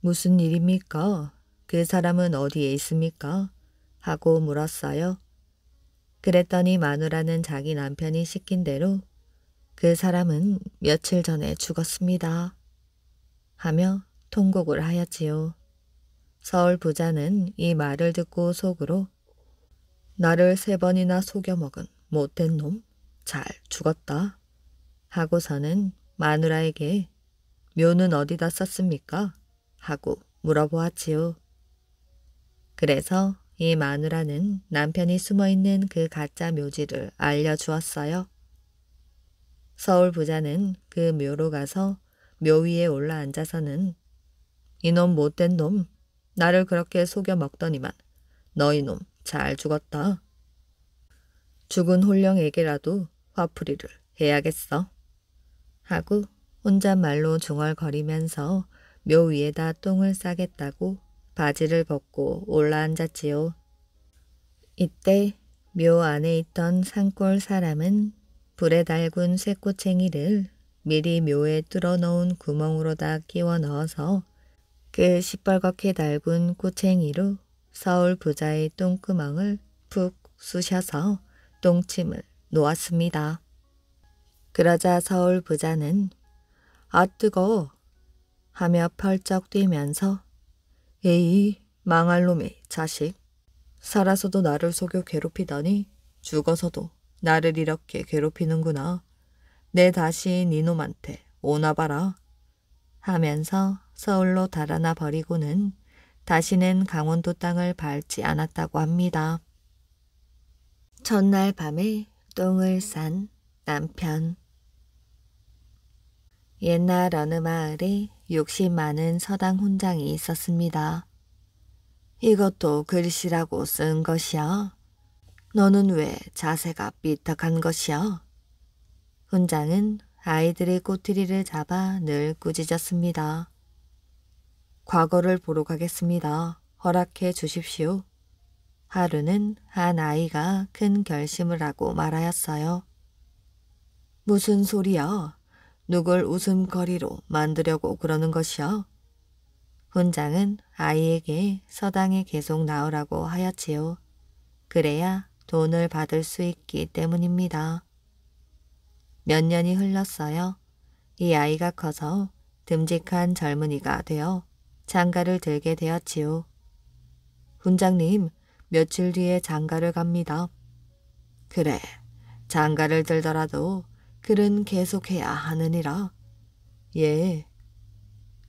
무슨 일입니까? 그 사람은 어디에 있습니까? 하고 물었어요. 그랬더니 마누라는 자기 남편이 시킨 대로 그 사람은 며칠 전에 죽었습니다. 하며 통곡을 하였지요. 서울 부자는 이 말을 듣고 속으로 나를 세 번이나 속여먹은 못된 놈, 잘 죽었다. 하고서는 마누라에게 묘는 어디다 썼습니까? 하고 물어보았지요. 그래서 이 마누라는 남편이 숨어있는 그 가짜 묘지를 알려주었어요. 서울 부자는 그 묘로 가서 묘 위에 올라앉아서는 이놈 못된 놈, 나를 그렇게 속여 먹더니만 너희놈 잘 죽었다. 죽은 홀령에게라도 화풀이를 해야겠어. 하고 혼잣말로 중얼거리면서 묘 위에다 똥을 싸겠다고 바지를 벗고 올라앉았지요. 이때 묘 안에 있던 산골 사람은 불에 달군 쇠꼬챙이를 미리 묘에 뚫어 놓은 구멍으로다 끼워 넣어서 그 시뻘겋게 달군 꼬챙이로 서울 부자의 똥구멍을 푹 쑤셔서 똥침을 놓았습니다. 그러자 서울 부자는 아 뜨거! 워 하며 펄쩍 뛰면서 예이, 망할 놈의 자식. 살아서도 나를 속여 괴롭히다니 죽어서도 나를 이렇게 괴롭히는구나. 내다시니놈한테 오나 봐라. 하면서 서울로 달아나 버리고는 다시는 강원도 땅을 밟지 않았다고 합니다. 전날 밤에 똥을 싼 남편 옛날 어느 마을에 욕심 많은 서당 훈장이 있었습니다. 이것도 글씨라고 쓴것이여 너는 왜 자세가 삐딱한 것이여 훈장은 아이들의 꼬투리를 잡아 늘 꾸짖었습니다. 과거를 보러 가겠습니다. 허락해 주십시오. 하루는 한 아이가 큰 결심을 하고 말하였어요. 무슨 소리여 누굴 웃음거리로 만들려고 그러는 것이여 훈장은 아이에게 서당에 계속 나오라고 하였지요. 그래야 돈을 받을 수 있기 때문입니다. 몇 년이 흘렀어요. 이 아이가 커서 듬직한 젊은이가 되어 장가를 들게 되었지요. 훈장님, 며칠 뒤에 장가를 갑니다. 그래, 장가를 들더라도 그는 계속해야 하느니라. 예.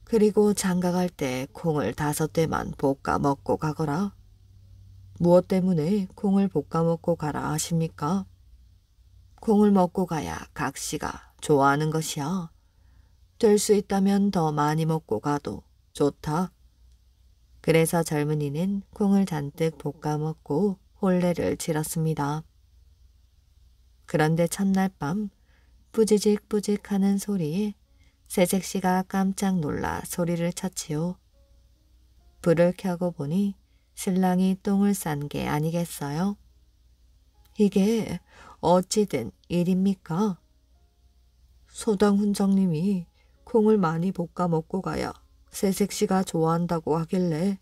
그리고 장가갈 때 콩을 다섯 대만 볶아 먹고 가거라. 무엇 때문에 콩을 볶아 먹고 가라 하십니까? 콩을 먹고 가야 각시가 좋아하는 것이야. 될 수 있다면 더 많이 먹고 가도 좋다. 그래서 젊은이는 콩을 잔뜩 볶아 먹고 홀레를 치렀습니다. 그런데 첫날 밤 부지직부직 하는 소리에 새색씨가 깜짝 놀라 소리를 쳤지요. 불을 켜고 보니 신랑이 똥을 싼 게 아니겠어요? 이게 어찌된 일입니까? 소당 훈장님이 콩을 많이 볶아 먹고 가야 새색씨가 좋아한다고 하길래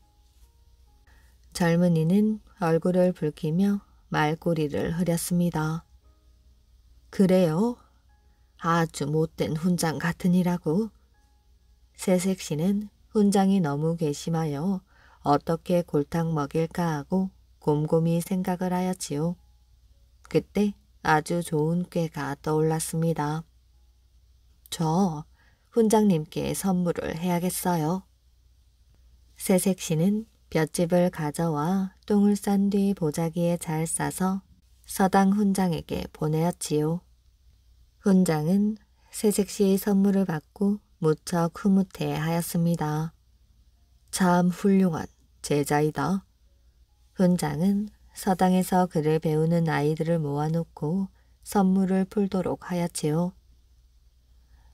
젊은이는 얼굴을 붉히며 말꼬리를 흐렸습니다. 그래요? 아주 못된 훈장 같으니라고. 새색씨는 훈장이 너무 괘씸하여 어떻게 골탕 먹일까 하고 곰곰이 생각을 하였지요. 그때 아주 좋은 꾀가 떠올랐습니다. 저 훈장님께 선물을 해야겠어요. 새색씨는 볕집을 가져와 똥을 싼 뒤 보자기에 잘 싸서 서당 훈장에게 보내었지요. 훈장은 세색 시의 선물을 받고 무척 흐뭇해하였습니다. 참 훌륭한 제자이다. 훈장은 서당에서 그를 배우는 아이들을 모아놓고 선물을 풀도록 하였지요.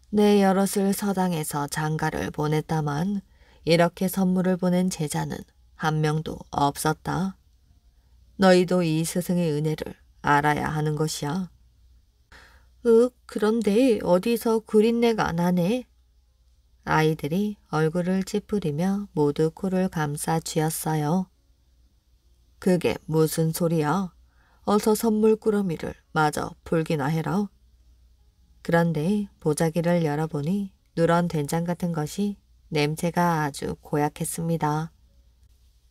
내 네, 여럿을 서당에서 장가를 보냈다만 이렇게 선물을 보낸 제자는 한 명도 없었다. 너희도 이 스승의 은혜를 알아야 하는 것이야. 윽, 그런데 어디서 구린내가 나네 아이들이 얼굴을 찌푸리며 모두 코를 감싸 쥐었어요. 그게 무슨 소리야? 어서 선물꾸러미를 마저 불기나 해라. 그런데 보자기를 열어보니 누런 된장 같은 것이 냄새가 아주 고약했습니다.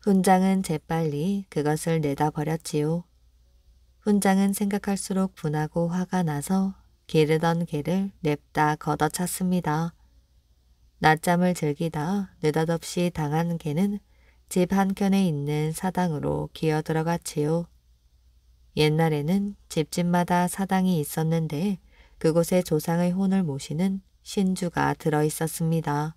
훈장은 재빨리 그것을 내다 버렸지요. 훈장은 생각할수록 분하고 화가 나서 기르던 개를 냅다 걷어찼습니다. 낮잠을 즐기다 느닷없이 당한 개는 집 한켠에 있는 사당으로 기어 들어갔지요. 옛날에는 집집마다 사당이 있었는데 그곳에 조상의 혼을 모시는 신주가 들어 있었습니다.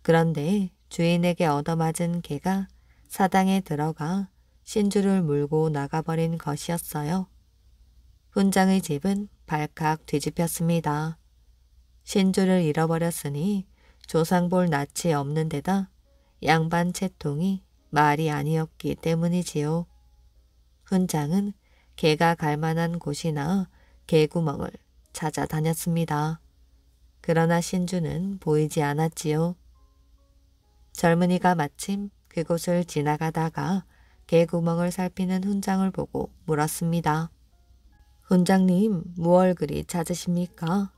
그런데 주인에게 얻어맞은 개가 사당에 들어가 신주를 물고 나가버린 것이었어요. 훈장의 집은 발칵 뒤집혔습니다. 신주를 잃어버렸으니 조상볼 낯이 없는 데다 양반 채통이 말이 아니었기 때문이지요. 훈장은 개가 갈만한 곳이나 개구멍을 찾아다녔습니다. 그러나 신주는 보이지 않았지요. 젊은이가 마침 그곳을 지나가다가 개구멍을 살피는 훈장을 보고 물었습니다. 훈장님 무얼 그리 찾으십니까?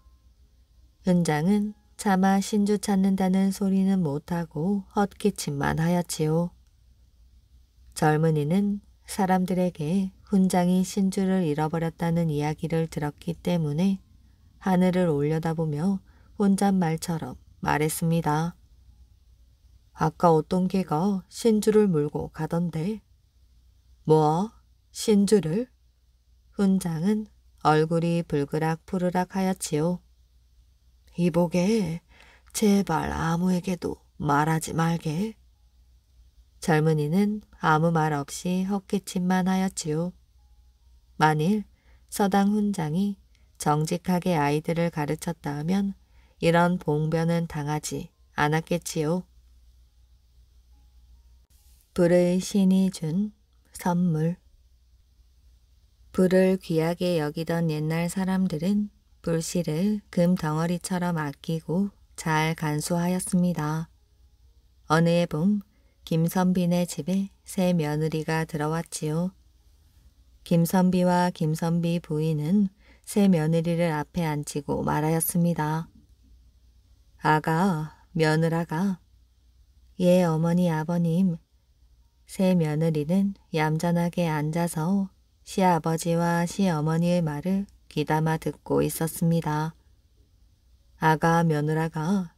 훈장은 차마 신주 찾는다는 소리는 못하고 헛기침만 하였지요. 젊은이는 사람들에게 훈장이 신주를 잃어버렸다는 이야기를 들었기 때문에 하늘을 올려다보며 혼잣말처럼 말했습니다. 아까 어떤 개가 신주를 물고 가던데. 뭐? 신주를? 훈장은 얼굴이 붉으락 푸르락 하였지요. 이보게 제발 아무에게도 말하지 말게. 젊은이는 아무 말 없이 헛기침만 하였지요. 만일 서당 훈장이 정직하게 아이들을 가르쳤다 면 이런 봉변은 당하지 않았겠지요. 불의 신이 준 선물 불을 귀하게 여기던 옛날 사람들은 불씨를 금 덩어리처럼 아끼고 잘 간수하였습니다. 어느 해 봄 김선빈의 집에 새 며느리가 들어왔지요. 김선비와 김선비 부인은 새 며느리를 앞에 앉히고 말하였습니다. 아가, 며느라가. 예, 어머니, 아버님. 새 며느리는 얌전하게 앉아서 시아버지와 시어머니의 말을 귀담아 듣고 있었습니다. 아가 며느라가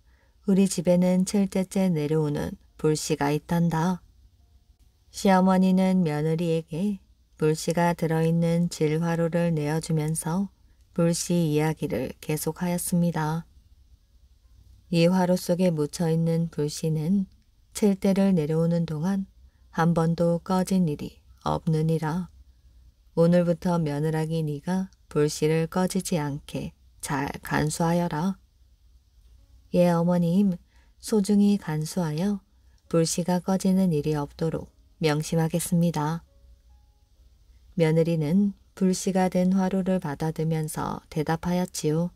우리 집에는 칠째째 내려오는 불씨가 있단다. 시어머니는 며느리에게 불씨가 들어있는 질화로를 내어주면서 불씨 이야기를 계속하였습니다. 이 화로 속에 묻혀있는 불씨는 칠대를 내려오는 동안 한 번도 꺼진 일이 없느니라. 오늘부터 며느라기 네가 불씨를 꺼지지 않게 잘 간수하여라. 예 어머님 소중히 간수하여 불씨가 꺼지는 일이 없도록 명심하겠습니다. 며느리는 불씨가 된 화로를 받아들면서 대답하였지요.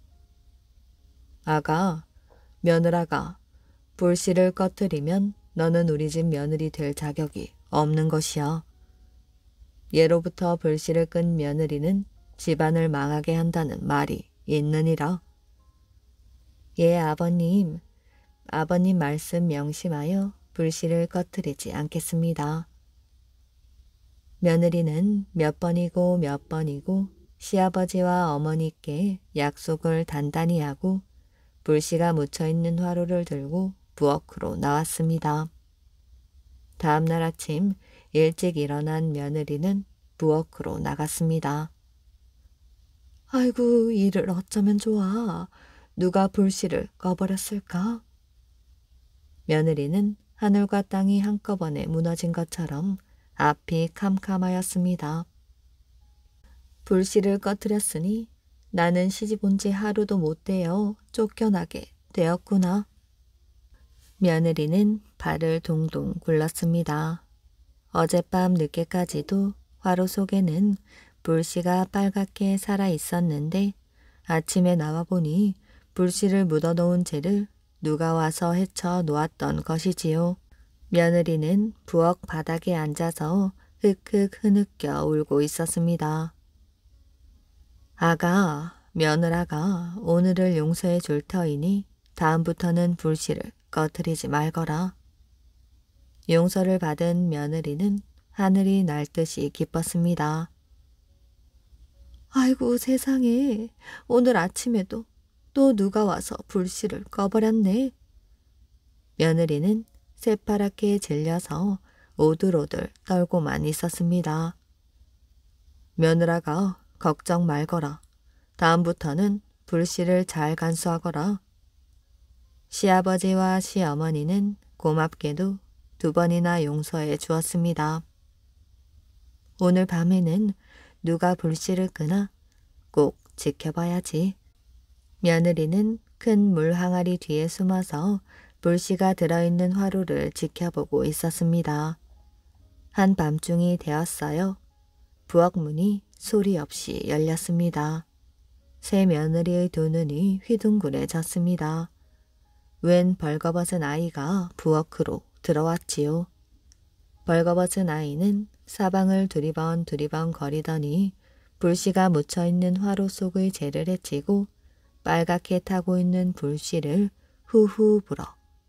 아가, 며느라가 불씨를 꺼뜨리면 너는 우리 집 며느리 될 자격이 없는 것이야. 예로부터 불씨를 끈 며느리는 집안을 망하게 한다는 말이 있느니라. 예 아버님, 아버님 말씀 명심하여 불씨를 꺼트리지 않겠습니다. 며느리는 몇 번이고 몇 번이고 시아버지와 어머니께 약속을 단단히 하고 불씨가 묻혀있는 화로를 들고 부엌으로 나왔습니다. 다음날 아침 일찍 일어난 며느리는 부엌으로 나갔습니다. 아이고, 일을 어쩌면 좋아. 누가 불씨를 꺼버렸을까? 며느리는 하늘과 땅이 한꺼번에 무너진 것처럼 앞이 캄캄하였습니다. 불씨를 꺼뜨렸으니 나는 시집 온 지 하루도 못 되어 쫓겨나게 되었구나. 며느리는 발을 동동 굴렀습니다. 어젯밤 늦게까지도 화로 속에는 불씨가 빨갛게 살아 있었는데 아침에 나와보니 불씨를 묻어놓은 채를 누가 와서 헤쳐 놓았던 것이지요. 며느리는 부엌 바닥에 앉아서 흑흑 흐느껴 울고 있었습니다. 아가, 며느라가 오늘을 용서해 줄 터이니 다음부터는 불씨를 꺼트리지 말거라. 용서를 받은 며느리는 하늘이 날 듯이 기뻤습니다. 아이고 세상에 오늘 아침에도 또 누가 와서 불씨를 꺼버렸네. 며느리는 새파랗게 질려서 오들오들 떨고만 있었습니다. 며느라가 걱정 말거라. 다음부터는 불씨를 잘 간수하거라. 시아버지와 시어머니는 고맙게도 두 번이나 용서해 주었습니다. 오늘 밤에는 누가 불씨를 끄나 꼭 지켜봐야지. 며느리는 큰 물항아리 뒤에 숨어서 불씨가 들어있는 화루를 지켜보고 있었습니다. 한밤중이 되었어요. 부엌문이 소리 없이 열렸습니다. 새 며느리의 두 눈이 휘둥그레졌습니다. 웬 벌거벗은 아이가 부엌으로 들어왔지요. 벌거벗은 아이는 사방을 두리번 두리번 거리더니 불씨가 묻혀있는 화로 속의 재를 해치고 빨갛게 타고 있는 불씨를 후후 불어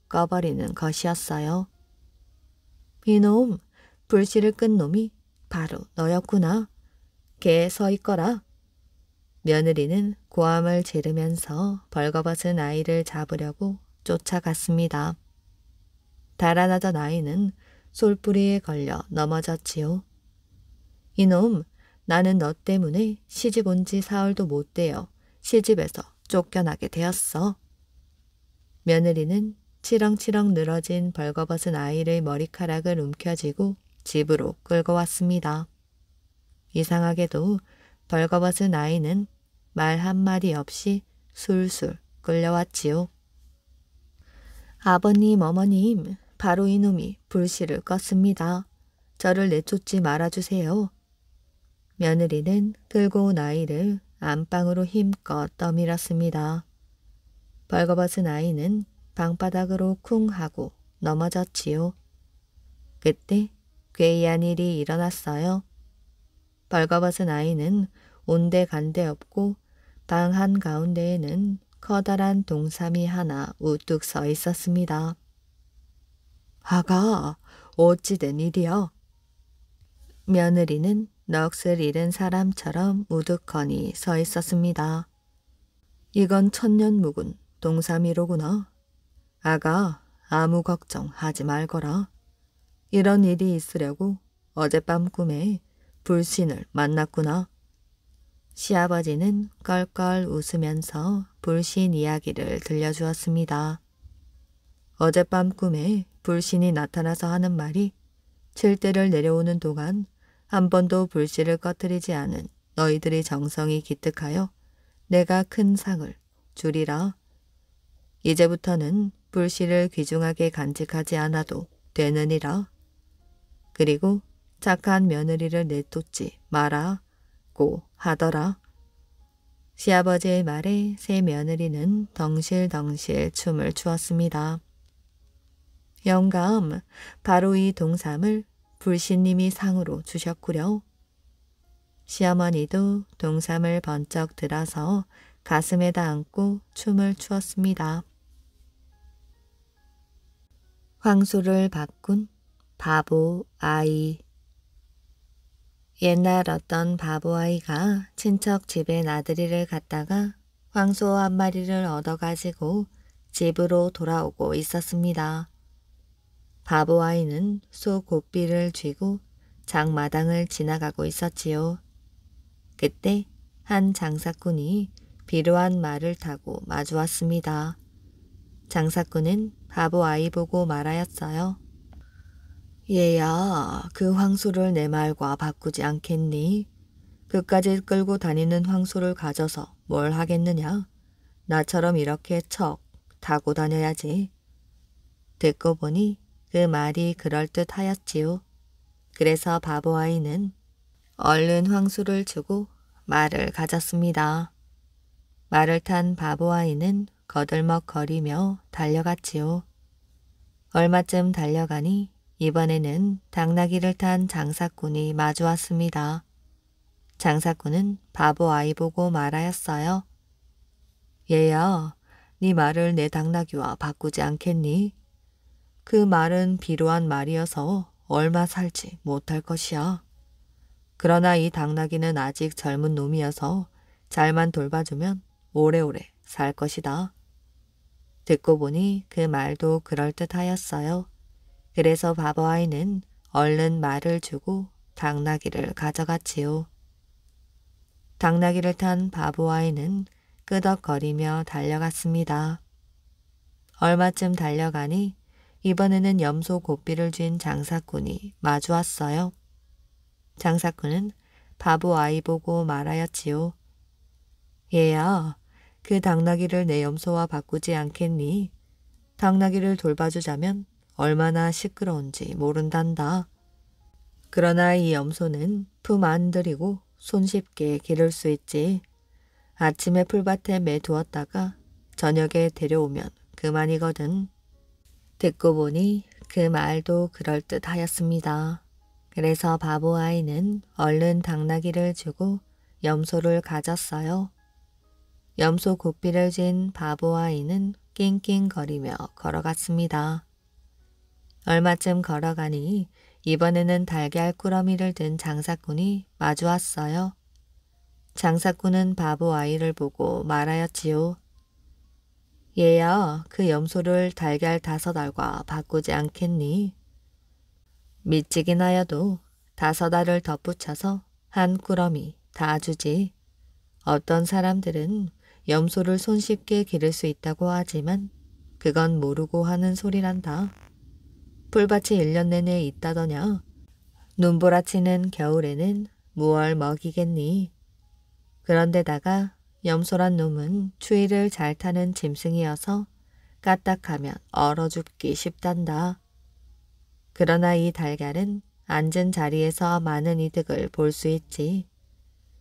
꺼버리는 것이었어요. 이놈, 불씨를 끈 놈이 바로 너였구나. 개서 있거라. 며느리는 고함을 지르면서 벌거벗은 아이를 잡으려고 쫓아갔습니다. 달아나던 아이는 솔뿌리에 걸려 넘어졌지요. 이놈, 나는 너 때문에 시집 온 지 사흘도 못 되어 시집에서 쫓겨나게 되었어. 며느리는 치렁치렁 늘어진 벌거벗은 아이를 머리카락을 움켜쥐고 집으로 끌고 왔습니다. 이상하게도 벌거벗은 아이는 말 한마디 없이 술술 끌려왔지요. 아버님, 어머님, 바로 이놈이 불씨를 껐습니다. 저를 내쫓지 말아주세요. 며느리는 끌고 온 아이를 안방으로 힘껏 떠밀었습니다. 벌거벗은 아이는 방바닥으로 쿵 하고 넘어졌지요. 그때 괴이한 일이 일어났어요. 벌거벗은 아이는 온데간데 없고 방 한가운데에는 커다란 동삼이 하나 우뚝 서 있었습니다. 아가, 어찌된 일이여 며느리는 넋을 잃은 사람처럼 우두커니 서 있었습니다. 이건 천년 묵은 동삼이로구나. 아가, 아무 걱정하지 말거라. 이런 일이 있으려고 어젯밤 꿈에 불신을 만났구나. 시아버지는 껄껄 웃으면서 불신 이야기를 들려주었습니다. 어젯밤 꿈에 불신이 나타나서 하는 말이 칠대를 내려오는 동안 한 번도 불씨를 꺼뜨리지 않은 너희들의 정성이 기특하여 내가 큰 상을 주리라. 이제부터는 불씨를 귀중하게 간직하지 않아도 되느니라. 그리고 착한 며느리를 내쫓지 마라고 하더라. 시아버지의 말에 새 며느리는 덩실덩실 춤을 추었습니다. 영감, 바로 이 동삼을 불신님이 상으로 주셨구려. 시어머니도 동삼을 번쩍 들어서 가슴에다 안고 춤을 추었습니다. 황소를 바꾼 바보 아이 옛날 어떤 바보 아이가 친척 집에 나들이를 갔다가 황소 한 마리를 얻어가지고 집으로 돌아오고 있었습니다. 바보아이는 소곱비를 쥐고 장마당을 지나가고 있었지요. 그때 한 장사꾼이 비루한 말을 타고 마주왔습니다. 장사꾼은 바보아이 보고 말하였어요. 얘야, 그 황소를 내 말과 바꾸지 않겠니? 그까지 끌고 다니는 황소를 가져서 뭘 하겠느냐? 나처럼 이렇게 척 타고 다녀야지. 듣고 보니 그 말이 그럴듯 하였지요. 그래서 바보 아이는 얼른 황수를 주고 말을 가졌습니다. 말을 탄 바보 아이는 거들먹거리며 달려갔지요. 얼마쯤 달려가니 이번에는 당나귀를 탄 장사꾼이 마주왔습니다. 장사꾼은 바보 아이 보고 말하였어요. 얘야, 네 말을 내 당나귀와 바꾸지 않겠니? 그 말은 비루한 말이어서 얼마 살지 못할 것이야. 그러나 이 당나귀는 아직 젊은 놈이어서 잘만 돌봐주면 오래오래 살 것이다. 듣고 보니 그 말도 그럴듯하였어요. 그래서 바보아이는 얼른 말을 주고 당나귀를 가져갔지요. 당나귀를 탄 바보아이는 끄덕거리며 달려갔습니다. 얼마쯤 달려가니 이번에는 염소 고삐를 쥔 장사꾼이 마주왔어요. 장사꾼은 바보 아이 보고 말하였지요. 얘야, 그 당나귀를 내 염소와 바꾸지 않겠니? 당나귀를 돌봐주자면 얼마나 시끄러운지 모른단다. 그러나 이 염소는 품 안 들이고 손쉽게 기를 수 있지. 아침에 풀밭에 매두었다가 저녁에 데려오면 그만이거든. 듣고 보니 그 말도 그럴듯 하였습니다. 그래서 바보 아이는 얼른 당나귀를 주고 염소를 가졌어요. 염소 고삐를 쥔 바보 아이는 낑낑거리며 걸어갔습니다. 얼마쯤 걸어가니 이번에는 달걀 꾸러미를 든 장사꾼이 마주왔어요. 장사꾼은 바보 아이를 보고 말하였지요. 얘야 그 염소를 달걀 다섯 알과 바꾸지 않겠니? 미치긴 하여도 다섯 알을 덧붙여서 한 꾸러미 다 주지. 어떤 사람들은 염소를 손쉽게 기를 수 있다고 하지만 그건 모르고 하는 소리란다. 풀밭이 1년 내내 있다더냐. 눈보라치는 겨울에는 무얼 먹이겠니? 그런데다가 염소란 놈은 추위를 잘 타는 짐승이어서 까딱하면 얼어 죽기 쉽단다. 그러나 이 달걀은 앉은 자리에서 많은 이득을 볼 수 있지.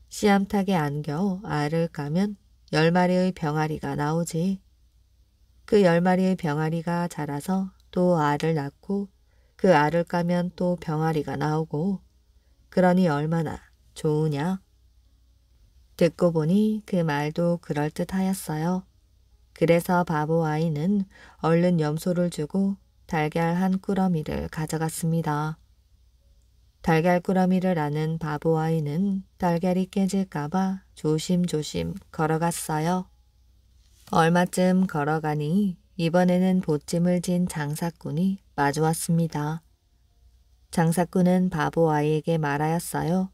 씨암탉에 안겨 알을 까면 열마리의 병아리가 나오지. 그 열마리의 병아리가 자라서 또 알을 낳고 그 알을 까면 또 병아리가 나오고 그러니 얼마나 좋으냐. 듣고 보니 그 말도 그럴듯 하였어요. 그래서 바보 아이는 얼른 염소를 주고 달걀 한 꾸러미를 가져갔습니다. 달걀 꾸러미를 아는 바보 아이는 달걀이 깨질까봐 조심조심 걸어갔어요. 얼마쯤 걸어가니 이번에는 보찜을 진 장사꾼이 마주왔습니다. 장사꾼은 바보 아이에게 말하였어요.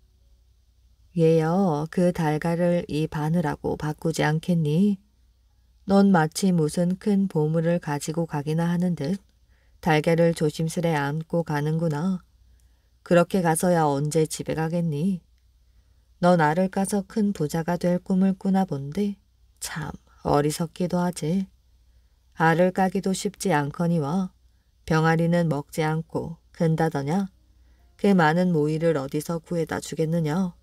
예여그 달걀을 이 바늘하고 바꾸지 않겠니? 넌 마치 무슨 큰 보물을 가지고 가기나 하는 듯 달걀을 조심스레 안고 가는구나. 그렇게 가서야 언제 집에 가겠니? 넌 알을 까서 큰 부자가 될 꿈을 꾸나 본데 참 어리석기도 하지. 알을 까기도 쉽지 않거니와 병아리는 먹지 않고 근다더냐? 그 많은 모이를 어디서 구해다 주겠느냐?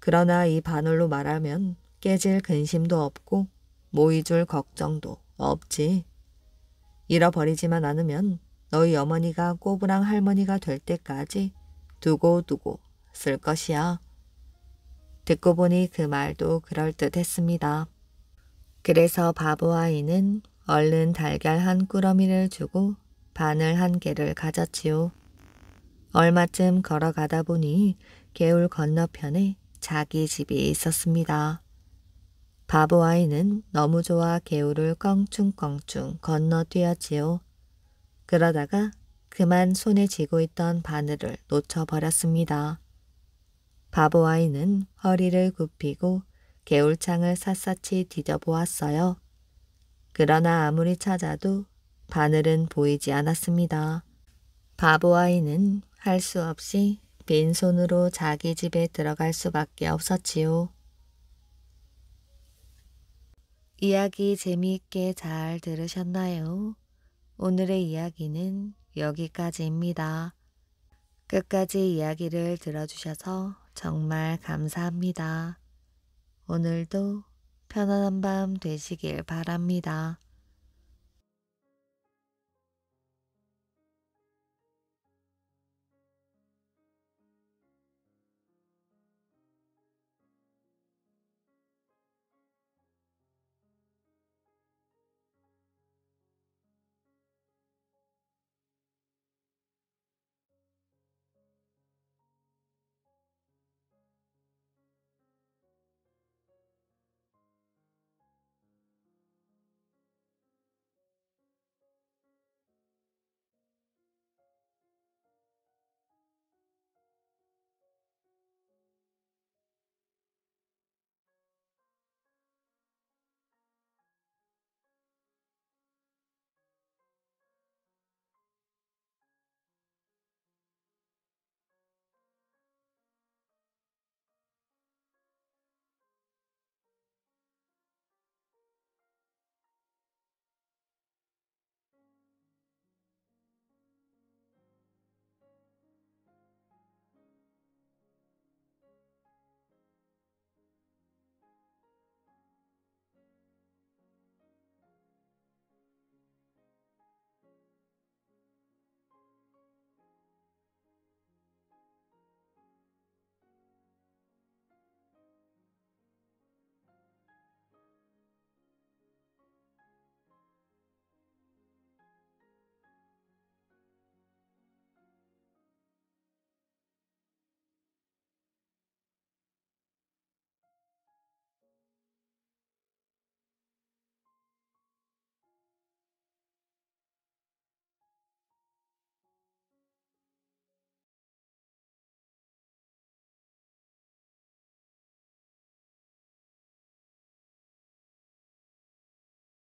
그러나 이 바늘로 말하면 깨질 근심도 없고 모이 줄 걱정도 없지. 잃어버리지만 않으면 너희 어머니가 꼬부랑 할머니가 될 때까지 두고두고 쓸 것이야. 듣고 보니 그 말도 그럴듯 했습니다. 그래서 바보 아이는 얼른 달걀 한 꾸러미를 주고 바늘 한 개를 가졌지요. 얼마쯤 걸어가다 보니 개울 건너편에 자기 집이 있었습니다. 바보 아이는 너무 좋아 개울을 껑충껑충 건너뛰었지요. 그러다가 그만 손에 쥐고 있던 바늘을 놓쳐버렸습니다. 바보 아이는 허리를 굽히고 개울창을 샅샅이 뒤져보았어요. 그러나 아무리 찾아도 바늘은 보이지 않았습니다. 바보 아이는 할 수 없이 빈손으로 자기 집에 들어갈 수밖에 없었지요. 이야기 재미있게 잘 들으셨나요? 오늘의 이야기는 여기까지입니다. 끝까지 이야기를 들어주셔서 정말 감사합니다. 오늘도 편안한 밤 되시길 바랍니다.